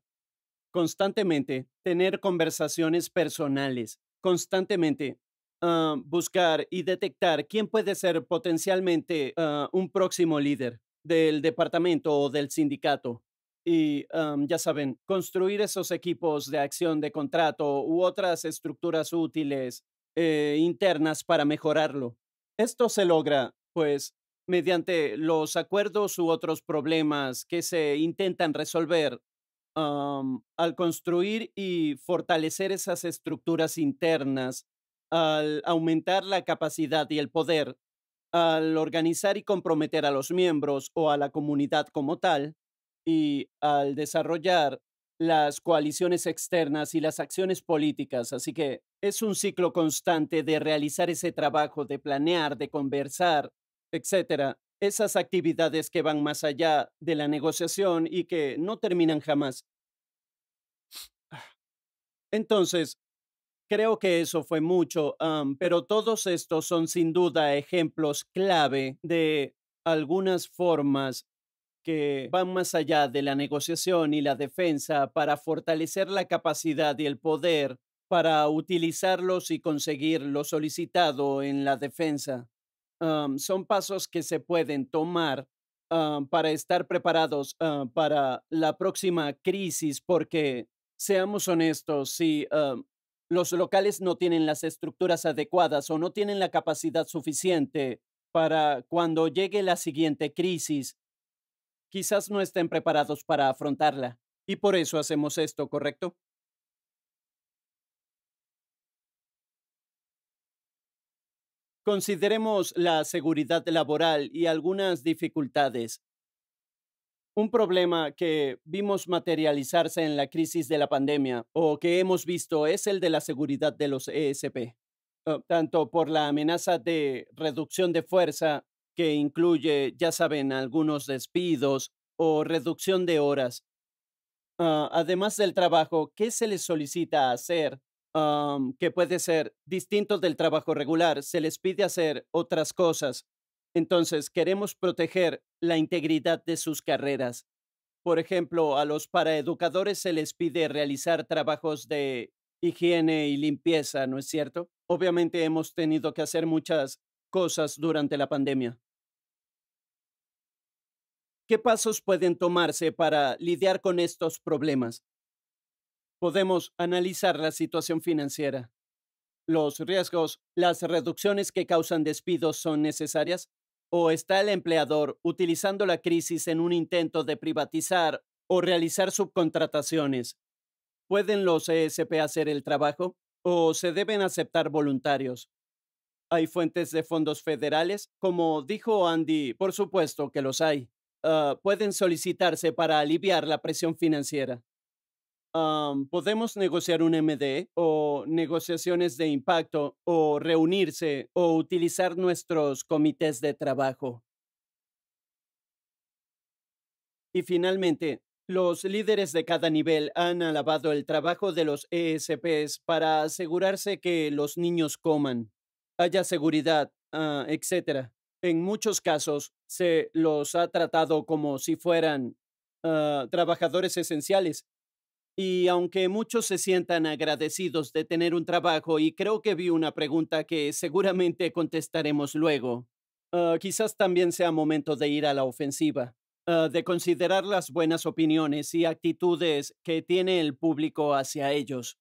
constantemente tener conversaciones personales, constantemente ah, buscar y detectar quién puede ser potencialmente ah, un próximo líder del departamento o del sindicato. Y ah, ya saben, construir esos equipos de acción de contrato u otras estructuras útiles eh, internas para mejorarlo. Esto se logra, pues, mediante los acuerdos u otros problemas que se intentan resolver al construir y fortalecer esas estructuras internas, al aumentar la capacidad y el poder, al organizar y comprometer a los miembros o a la comunidad como tal, y al desarrollar las coaliciones externas y las acciones políticas. Así que es un ciclo constante de realizar ese trabajo, de planear, de conversar, etcétera, esas actividades que van más allá de la negociación y que no terminan jamás. Entonces, creo que eso fue mucho, pero todos estos son sin duda ejemplos clave de algunas formas que van más allá de la negociación y la defensa para fortalecer la capacidad y el poder para utilizarlos y conseguir lo solicitado en la defensa son pasos que se pueden tomar para estar preparados para la próxima crisis, porque seamos honestos, si los locales no tienen las estructuras adecuadas o no tienen la capacidad suficiente para cuando llegue la siguiente crisis, quizás no estén preparados para afrontarla. Y por eso hacemos esto, ¿correcto? Consideremos la seguridad laboral y algunas dificultades. Un problema que vimos materializarse en la crisis de la pandemia o que hemos visto es el de la seguridad de los ESP, ah, tanto por la amenaza de reducción de fuerza, que incluye, ya saben, algunos despidos o reducción de horas. Ah, además del trabajo, ¿qué se les solicita hacer que puede ser distinto del trabajo regular, se les pide hacer otras cosas. Entonces, queremos proteger la integridad de sus carreras. Por ejemplo, a los paraeducadores se les pide realizar trabajos de higiene y limpieza, ¿no es cierto? Obviamente hemos tenido que hacer muchas cosas durante la pandemia. ¿Qué pasos pueden tomarse para lidiar con estos problemas? podemos analizar la situación financiera. Los riesgos, las reducciones que causan despidos son necesarias o está el empleador utilizando la crisis en un intento de privatizar o realizar subcontrataciones. ¿Pueden los ESP hacer el trabajo o se deben aceptar voluntarios? ¿Hay fuentes de fondos federales? Como dijo Andy, por supuesto que los hay. Ah, pueden solicitarse para aliviar la presión financiera podemos negociar un MD o negociaciones de impacto o reunirse o utilizar nuestros comités de trabajo. Y finalmente, los líderes de cada nivel han alabado el trabajo de los ESPs para asegurarse que los niños coman, haya seguridad, ah, etc. En muchos casos, se los ha tratado como si fueran ah, trabajadores esenciales y aunque muchos se sientan agradecidos de tener un trabajo, y creo que vi una pregunta que seguramente contestaremos luego, ah, quizás también sea momento de ir a la ofensiva, ah, de considerar las buenas opiniones y actitudes que tiene el público hacia ellos.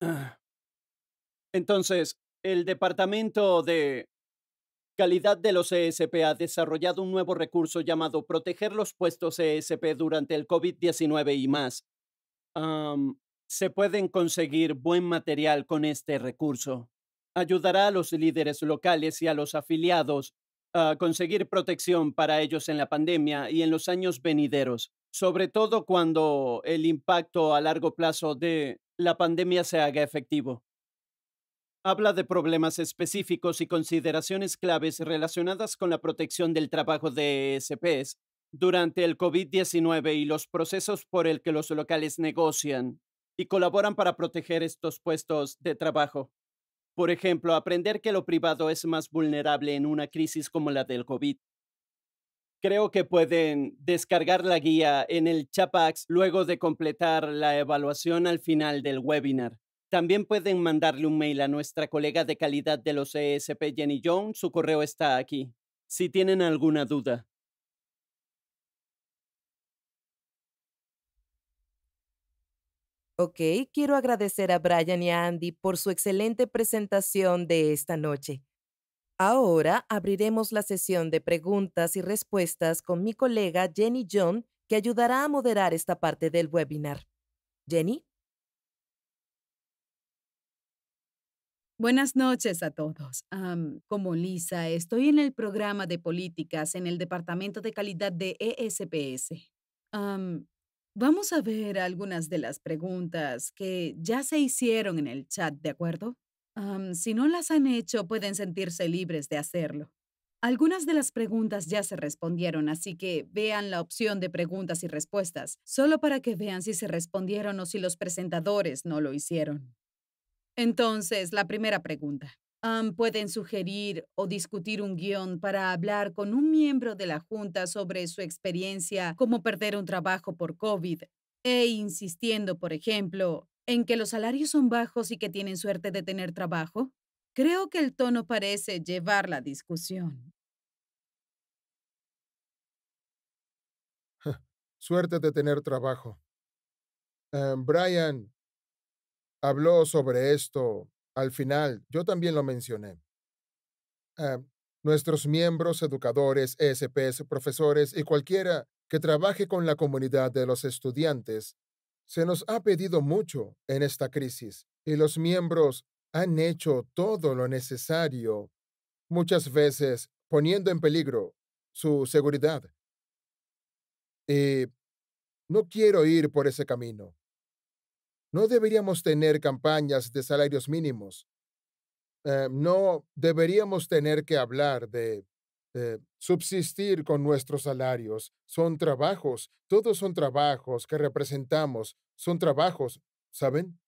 Ah. Entonces, el Departamento de Calidad de los ESP ha desarrollado un nuevo recurso llamado Proteger los puestos ESP durante el COVID-19 y más. se pueden conseguir buen material con este recurso. Ayudará a los líderes locales y a los afiliados a conseguir protección para ellos en la pandemia y en los años venideros, sobre todo cuando el impacto a largo plazo de la pandemia se haga efectivo. Habla de problemas específicos y consideraciones claves relacionadas con la protección del trabajo de ESPs durante el COVID-19 y los procesos por el que los locales negocian y colaboran para proteger estos puestos de trabajo. Por ejemplo, aprender que lo privado es más vulnerable en una crisis como la del COVID. Creo que pueden descargar la guía en el Chapax luego de completar la evaluación al final del webinar. También pueden mandarle un mail a nuestra colega de calidad de los ESP, Jenny John. Su correo está aquí. Si tienen alguna duda. Ok, quiero agradecer a Brian y a Andy por su excelente presentación de esta noche. Ahora abriremos la sesión de preguntas y respuestas con mi colega Jenny John, que ayudará a moderar esta parte del webinar. Jenny. Buenas noches a todos. como Lisa, estoy en el programa de políticas en el Departamento de Calidad de ESPS. vamos a ver algunas de las preguntas que ya se hicieron en el chat, ¿de acuerdo? si no las han hecho, pueden sentirse libres de hacerlo. Algunas de las preguntas ya se respondieron, así que vean la opción de preguntas y respuestas, solo para que vean si se respondieron o si los presentadores no lo hicieron. Entonces, la primera pregunta. ¿Pueden sugerir o discutir un guión para hablar con un miembro de la Junta sobre su experiencia como perder un trabajo por COVID? E insistiendo, por ejemplo, en que los salarios son bajos y que tienen suerte de tener trabajo? Creo que el tono parece llevar la discusión. suerte de tener trabajo. Em, Brian, habló sobre esto al final, yo también lo mencioné. Ah, nuestros miembros, educadores, ESPs, profesores y cualquiera que trabaje con la comunidad de los estudiantes, se nos ha pedido mucho en esta crisis y los miembros han hecho todo lo necesario, muchas veces poniendo en peligro su seguridad. Y no quiero ir por ese camino. No deberíamos tener campañas de salarios mínimos. Eh, no deberíamos tener que hablar de eh, subsistir con nuestros salarios. Son trabajos, todos son trabajos que representamos, son trabajos, ¿saben?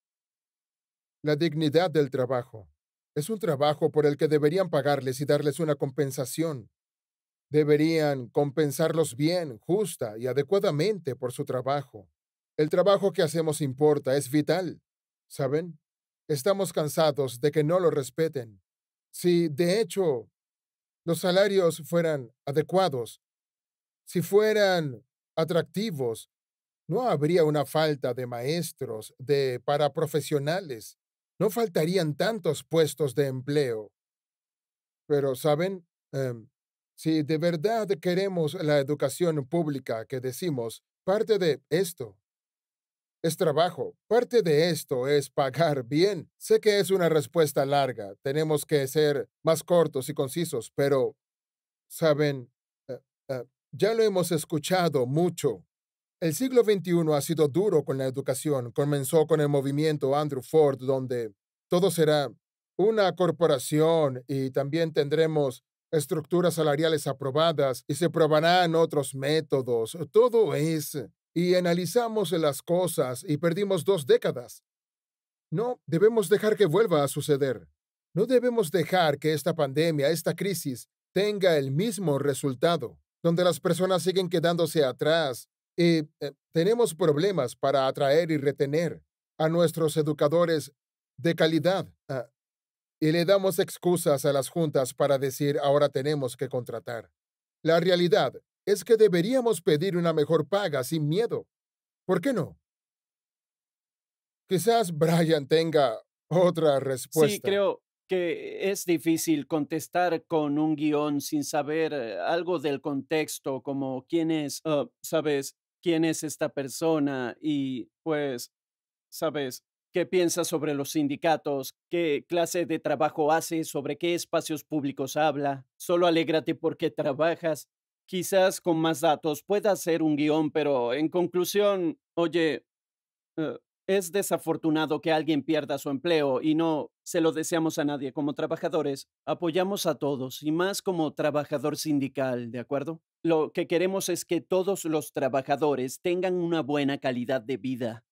La dignidad del trabajo. Es un trabajo por el que deberían pagarles y darles una compensación. Deberían compensarlos bien, justa y adecuadamente por su trabajo. El trabajo que hacemos importa, es vital. ¿Saben? Estamos cansados de que no lo respeten. Si, de hecho, los salarios fueran adecuados, si fueran atractivos, no habría una falta de maestros, de paraprofesionales, no faltarían tantos puestos de empleo. Pero, ¿saben? Em, si de verdad queremos la educación pública que decimos, parte de esto es trabajo. Parte de esto es pagar bien. Sé que es una respuesta larga. Tenemos que ser más cortos y concisos, pero, ¿saben? Eh, eh, ya lo hemos escuchado mucho. El siglo XXI ha sido duro con la educación. Comenzó con el movimiento Andrew Ford, donde todo será una corporación y también tendremos estructuras salariales aprobadas y se probarán otros métodos. Todo es y analizamos las cosas y perdimos dos décadas. No, debemos dejar que vuelva a suceder. No debemos dejar que esta pandemia, esta crisis, tenga el mismo resultado, donde las personas siguen quedándose atrás y eh, tenemos problemas para atraer y retener a nuestros educadores de calidad. Ah, y le damos excusas a las juntas para decir ahora tenemos que contratar. La realidad es que deberíamos pedir una mejor paga sin miedo. ¿Por qué no? Quizás Brian tenga otra respuesta. Sí, creo que es difícil contestar con un guión sin saber eh, algo del contexto, como quién es, ah, sabes, quién es esta persona y pues, sabes, qué piensa sobre los sindicatos, qué clase de trabajo hace, sobre qué espacios públicos habla. Solo alégrate porque trabajas quizás con más datos pueda hacer un guión, pero en conclusión, oye, eh, es desafortunado que alguien pierda su empleo y no se lo deseamos a nadie. Como trabajadores, apoyamos a todos y más como trabajador sindical, ¿de acuerdo? Lo que queremos es que todos los trabajadores tengan una buena calidad de vida.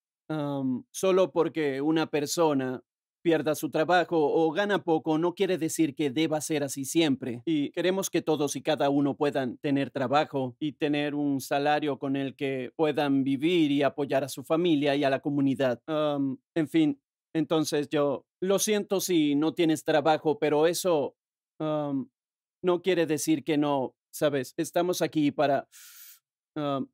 solo porque una persona pierda su trabajo o gana poco no quiere decir que deba ser así siempre. Y queremos que todos y cada uno puedan tener trabajo y tener un salario con el que puedan vivir y apoyar a su familia y a la comunidad. en fin, entonces yo lo siento si no tienes trabajo, pero eso no quiere decir que no, ¿sabes? Estamos aquí para...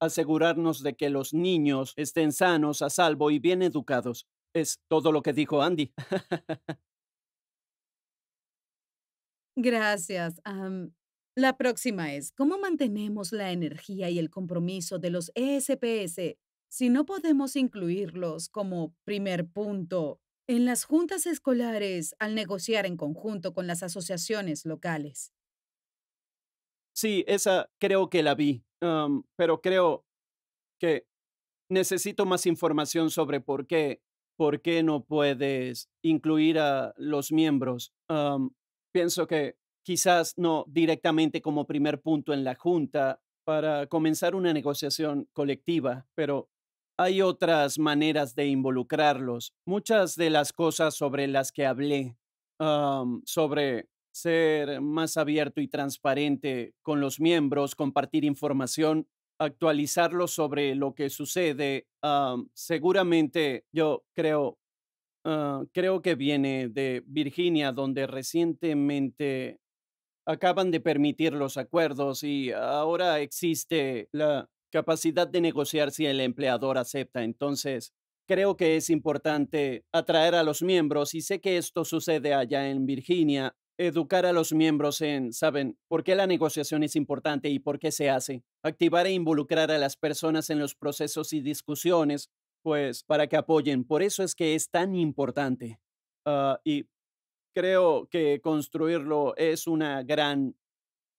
asegurarnos de que los niños estén sanos, a salvo y bien educados. Es todo lo que dijo Andy. Gracias. la próxima es, ¿cómo mantenemos la energía y el compromiso de los ESPS si no podemos incluirlos como primer punto en las juntas escolares al negociar en conjunto con las asociaciones locales? Sí, esa creo que la vi, pero creo que necesito más información sobre por qué ¿por qué no puedes incluir a los miembros? pienso que quizás no directamente como primer punto en la junta para comenzar una negociación colectiva, pero hay otras maneras de involucrarlos. Muchas de las cosas sobre las que hablé, sobre ser más abierto y transparente con los miembros, compartir información, actualizarlo sobre lo que sucede. seguramente yo creo, ah, creo que viene de Virginia, donde recientemente acaban de permitir los acuerdos y ahora existe la capacidad de negociar si el empleador acepta. Entonces, creo que es importante atraer a los miembros y sé que esto sucede allá en Virginia Educar a los miembros en, saben, por qué la negociación es importante y por qué se hace. Activar e involucrar a las personas en los procesos y discusiones, pues, para que apoyen. Por eso es que es tan importante. Ah, y creo que construirlo es una gran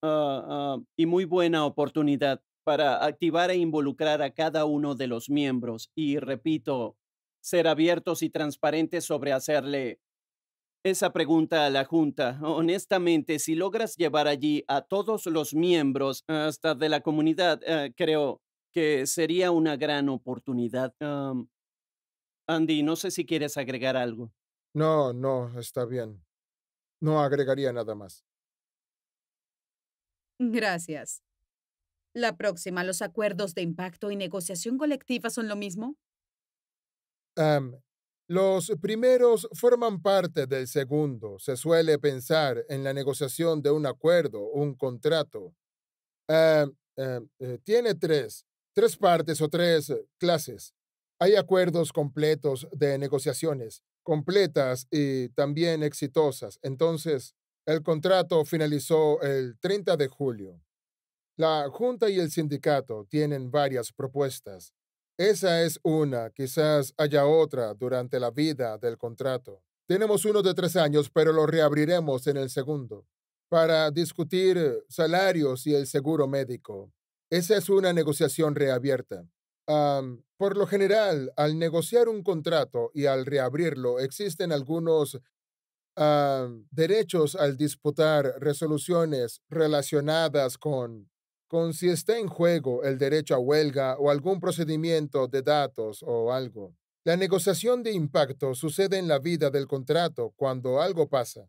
ah, ah, y muy buena oportunidad para activar e involucrar a cada uno de los miembros. Y repito, ser abiertos y transparentes sobre hacerle esa pregunta a la Junta. Honestamente, si logras llevar allí a todos los miembros, hasta de la comunidad, eh, creo que sería una gran oportunidad. Andy, no sé si quieres agregar algo. No, no, está bien. No agregaría nada más. Gracias. ¿La próxima, los acuerdos de impacto y negociación colectiva son lo mismo? Los primeros forman parte del segundo. Se suele pensar en la negociación de un acuerdo, un contrato. Em, em, eh, tiene tres, tres partes o tres clases. Hay acuerdos completos de negociaciones, completas y también exitosas. Entonces, el contrato finalizó el 30 de julio. La Junta y el sindicato tienen varias propuestas. Esa es una, quizás haya otra durante la vida del contrato. Tenemos uno de tres años, pero lo reabriremos en el segundo, para discutir salarios y el seguro médico. Esa es una negociación reabierta. por lo general, al negociar un contrato y al reabrirlo, existen algunos derechos al disputar resoluciones relacionadas con con si está en juego el derecho a huelga o algún procedimiento de datos o algo. La negociación de impacto sucede en la vida del contrato cuando algo pasa.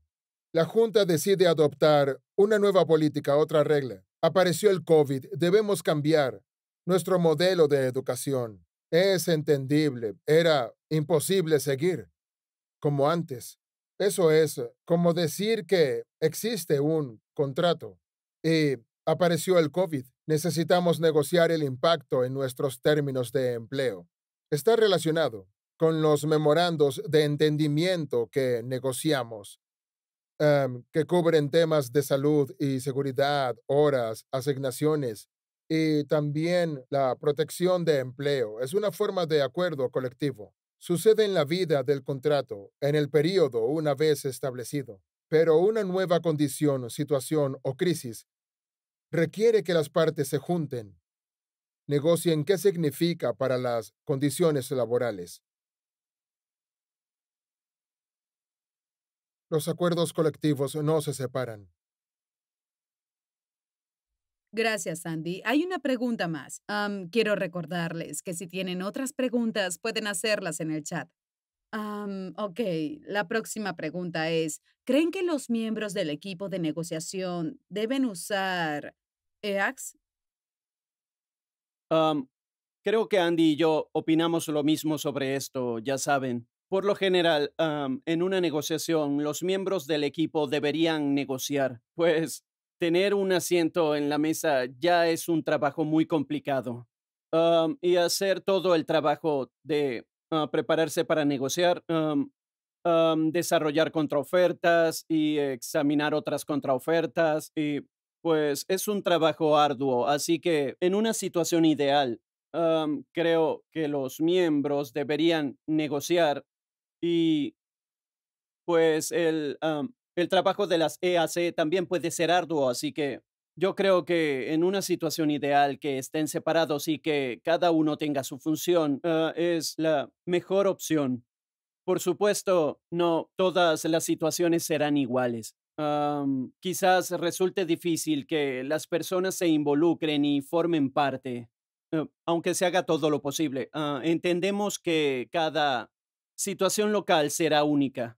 La Junta decide adoptar una nueva política, otra regla. Apareció el COVID, debemos cambiar nuestro modelo de educación. Es entendible, era imposible seguir como antes. Eso es como decir que existe un contrato y Apareció el COVID. Necesitamos negociar el impacto en nuestros términos de empleo. Está relacionado con los memorandos de entendimiento que negociamos, em, que cubren temas de salud y seguridad, horas, asignaciones y también la protección de empleo. Es una forma de acuerdo colectivo. Sucede en la vida del contrato, en el periodo una vez establecido pero una nueva condición, situación o crisis requiere que las partes se junten, negocien qué significa para las condiciones laborales. Los acuerdos colectivos no se separan. Gracias, Andy. Hay una pregunta más. quiero recordarles que si tienen otras preguntas, pueden hacerlas en el chat. ok, la próxima pregunta es, ¿creen que los miembros del equipo de negociación deben usar creo que Andy y yo opinamos lo mismo sobre esto, ya saben. Por lo general, en una negociación, los miembros del equipo deberían negociar, pues tener un asiento en la mesa ya es un trabajo muy complicado. y hacer todo el trabajo de ah, prepararse para negociar, desarrollar contraofertas y examinar otras contraofertas y pues es un trabajo arduo, así que en una situación ideal, creo que los miembros deberían negociar y pues el, trabajo de las EAC también puede ser arduo, así que yo creo que en una situación ideal que estén separados y que cada uno tenga su función ah, es la mejor opción. Por supuesto, no todas las situaciones serán iguales quizás resulte difícil que las personas se involucren y formen parte, eh, aunque se haga todo lo posible. Ah, entendemos que cada situación local será única.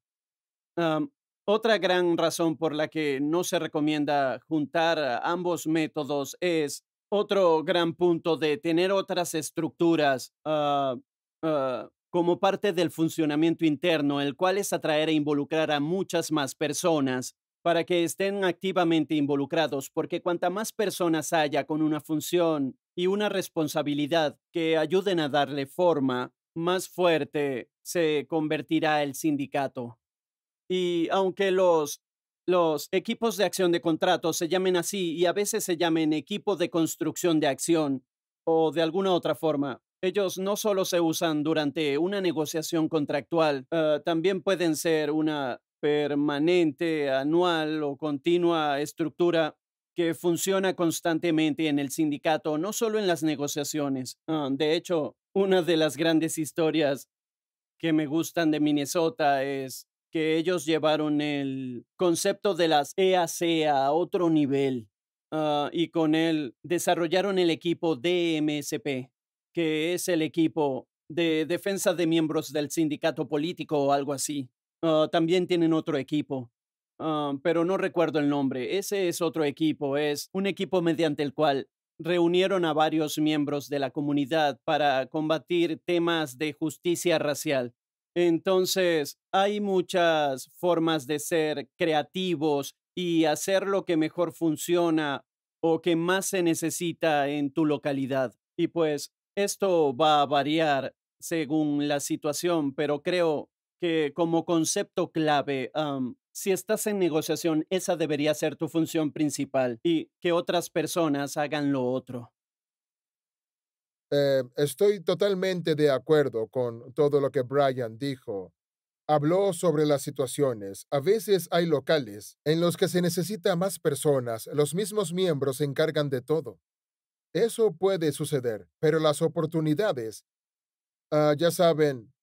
otra gran razón por la que no se recomienda juntar ambos métodos es otro gran punto de tener otras estructuras ah, ah, como parte del funcionamiento interno, el cual es atraer e involucrar a muchas más personas para que estén activamente involucrados, porque cuanta más personas haya con una función y una responsabilidad que ayuden a darle forma, más fuerte se convertirá el sindicato. Y aunque los, los equipos de acción de contrato se llamen así y a veces se llamen equipo de construcción de acción o de alguna otra forma, ellos no solo se usan durante una negociación contractual, eh, también pueden ser una permanente, anual o continua estructura que funciona constantemente en el sindicato, no solo en las negociaciones. Ah, de hecho, una de las grandes historias que me gustan de Minnesota es que ellos llevaron el concepto de las EAC a otro nivel ah, y con él desarrollaron el equipo DMSP, que es el equipo de defensa de miembros del sindicato político o algo así. Ah, también tienen otro equipo, ah, pero no recuerdo el nombre. Ese es otro equipo, es un equipo mediante el cual reunieron a varios miembros de la comunidad para combatir temas de justicia racial. Entonces, hay muchas formas de ser creativos y hacer lo que mejor funciona o que más se necesita en tu localidad. Y pues esto va a variar según la situación, pero creo como concepto clave, si estás en negociación, esa debería ser tu función principal y que otras personas hagan lo otro. Eh, estoy totalmente de acuerdo con todo lo que Brian dijo. Habló sobre las situaciones. A veces hay locales en los que se necesita más personas, los mismos miembros se encargan de todo. Eso puede suceder, pero las oportunidades, ah, ya saben,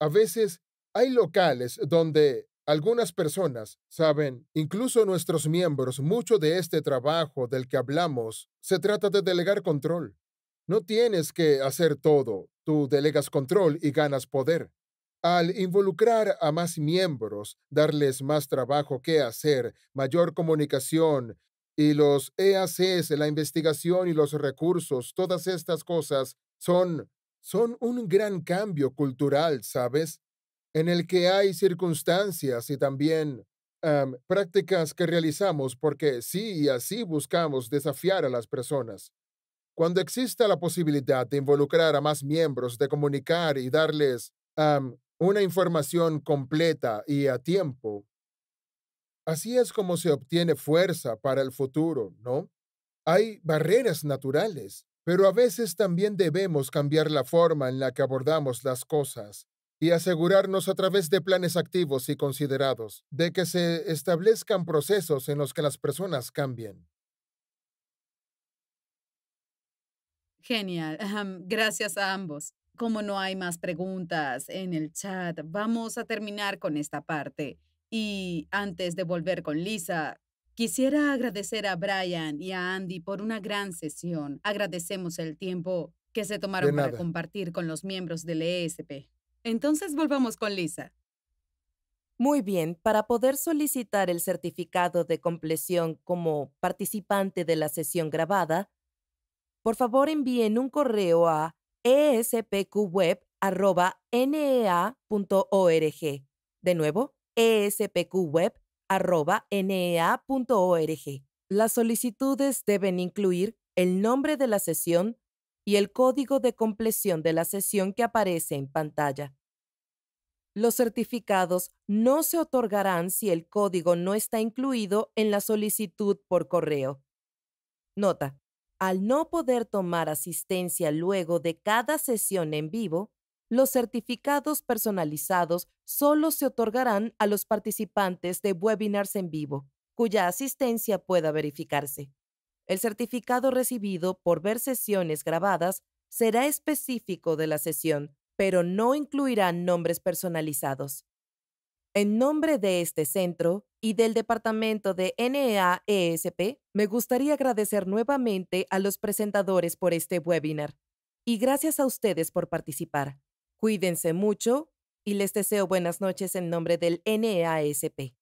a veces hay locales donde algunas personas saben, incluso nuestros miembros, mucho de este trabajo del que hablamos se trata de delegar control. No tienes que hacer todo, tú delegas control y ganas poder. Al involucrar a más miembros, darles más trabajo que hacer, mayor comunicación y los EACs, la investigación y los recursos, todas estas cosas son son un gran cambio cultural, ¿sabes? En el que hay circunstancias y también prácticas que realizamos porque sí y así buscamos desafiar a las personas. Cuando exista la posibilidad de involucrar a más miembros, de comunicar y darles una información completa y a tiempo, Así es como se obtiene fuerza para el futuro, ¿no? Hay barreras naturales, pero a veces también debemos cambiar la forma en la que abordamos las cosas y asegurarnos a través de planes activos y considerados de que se establezcan procesos en los que las personas cambien. Genial. gracias a ambos. Como no hay más preguntas en el chat, vamos a terminar con esta parte. Y antes de volver con Lisa, Quisiera agradecer a Brian y a Andy por una gran sesión. Agradecemos el tiempo que se tomaron para compartir con los miembros del ESP. Entonces volvamos con Lisa. Muy bien, para poder solicitar el certificado de compleción como participante de la sesión grabada, por favor envíen un correo a espqweb.nea.org. De nuevo, espqweb nea.org. Las solicitudes deben incluir el nombre de la sesión y el código de compleción de la sesión que aparece en pantalla. Los certificados no se otorgarán si el código no está incluido en la solicitud por correo. Nota. Al no poder tomar asistencia luego de cada sesión en vivo, los certificados personalizados solo se otorgarán a los participantes de webinars en vivo, cuya asistencia pueda verificarse. El certificado recibido por ver sesiones grabadas será específico de la sesión, pero no incluirá nombres personalizados. En nombre de este centro y del departamento de NAESP, e me gustaría agradecer nuevamente a los presentadores por este webinar. Y gracias a ustedes por participar. Cuídense mucho y les deseo buenas noches en nombre del NASP.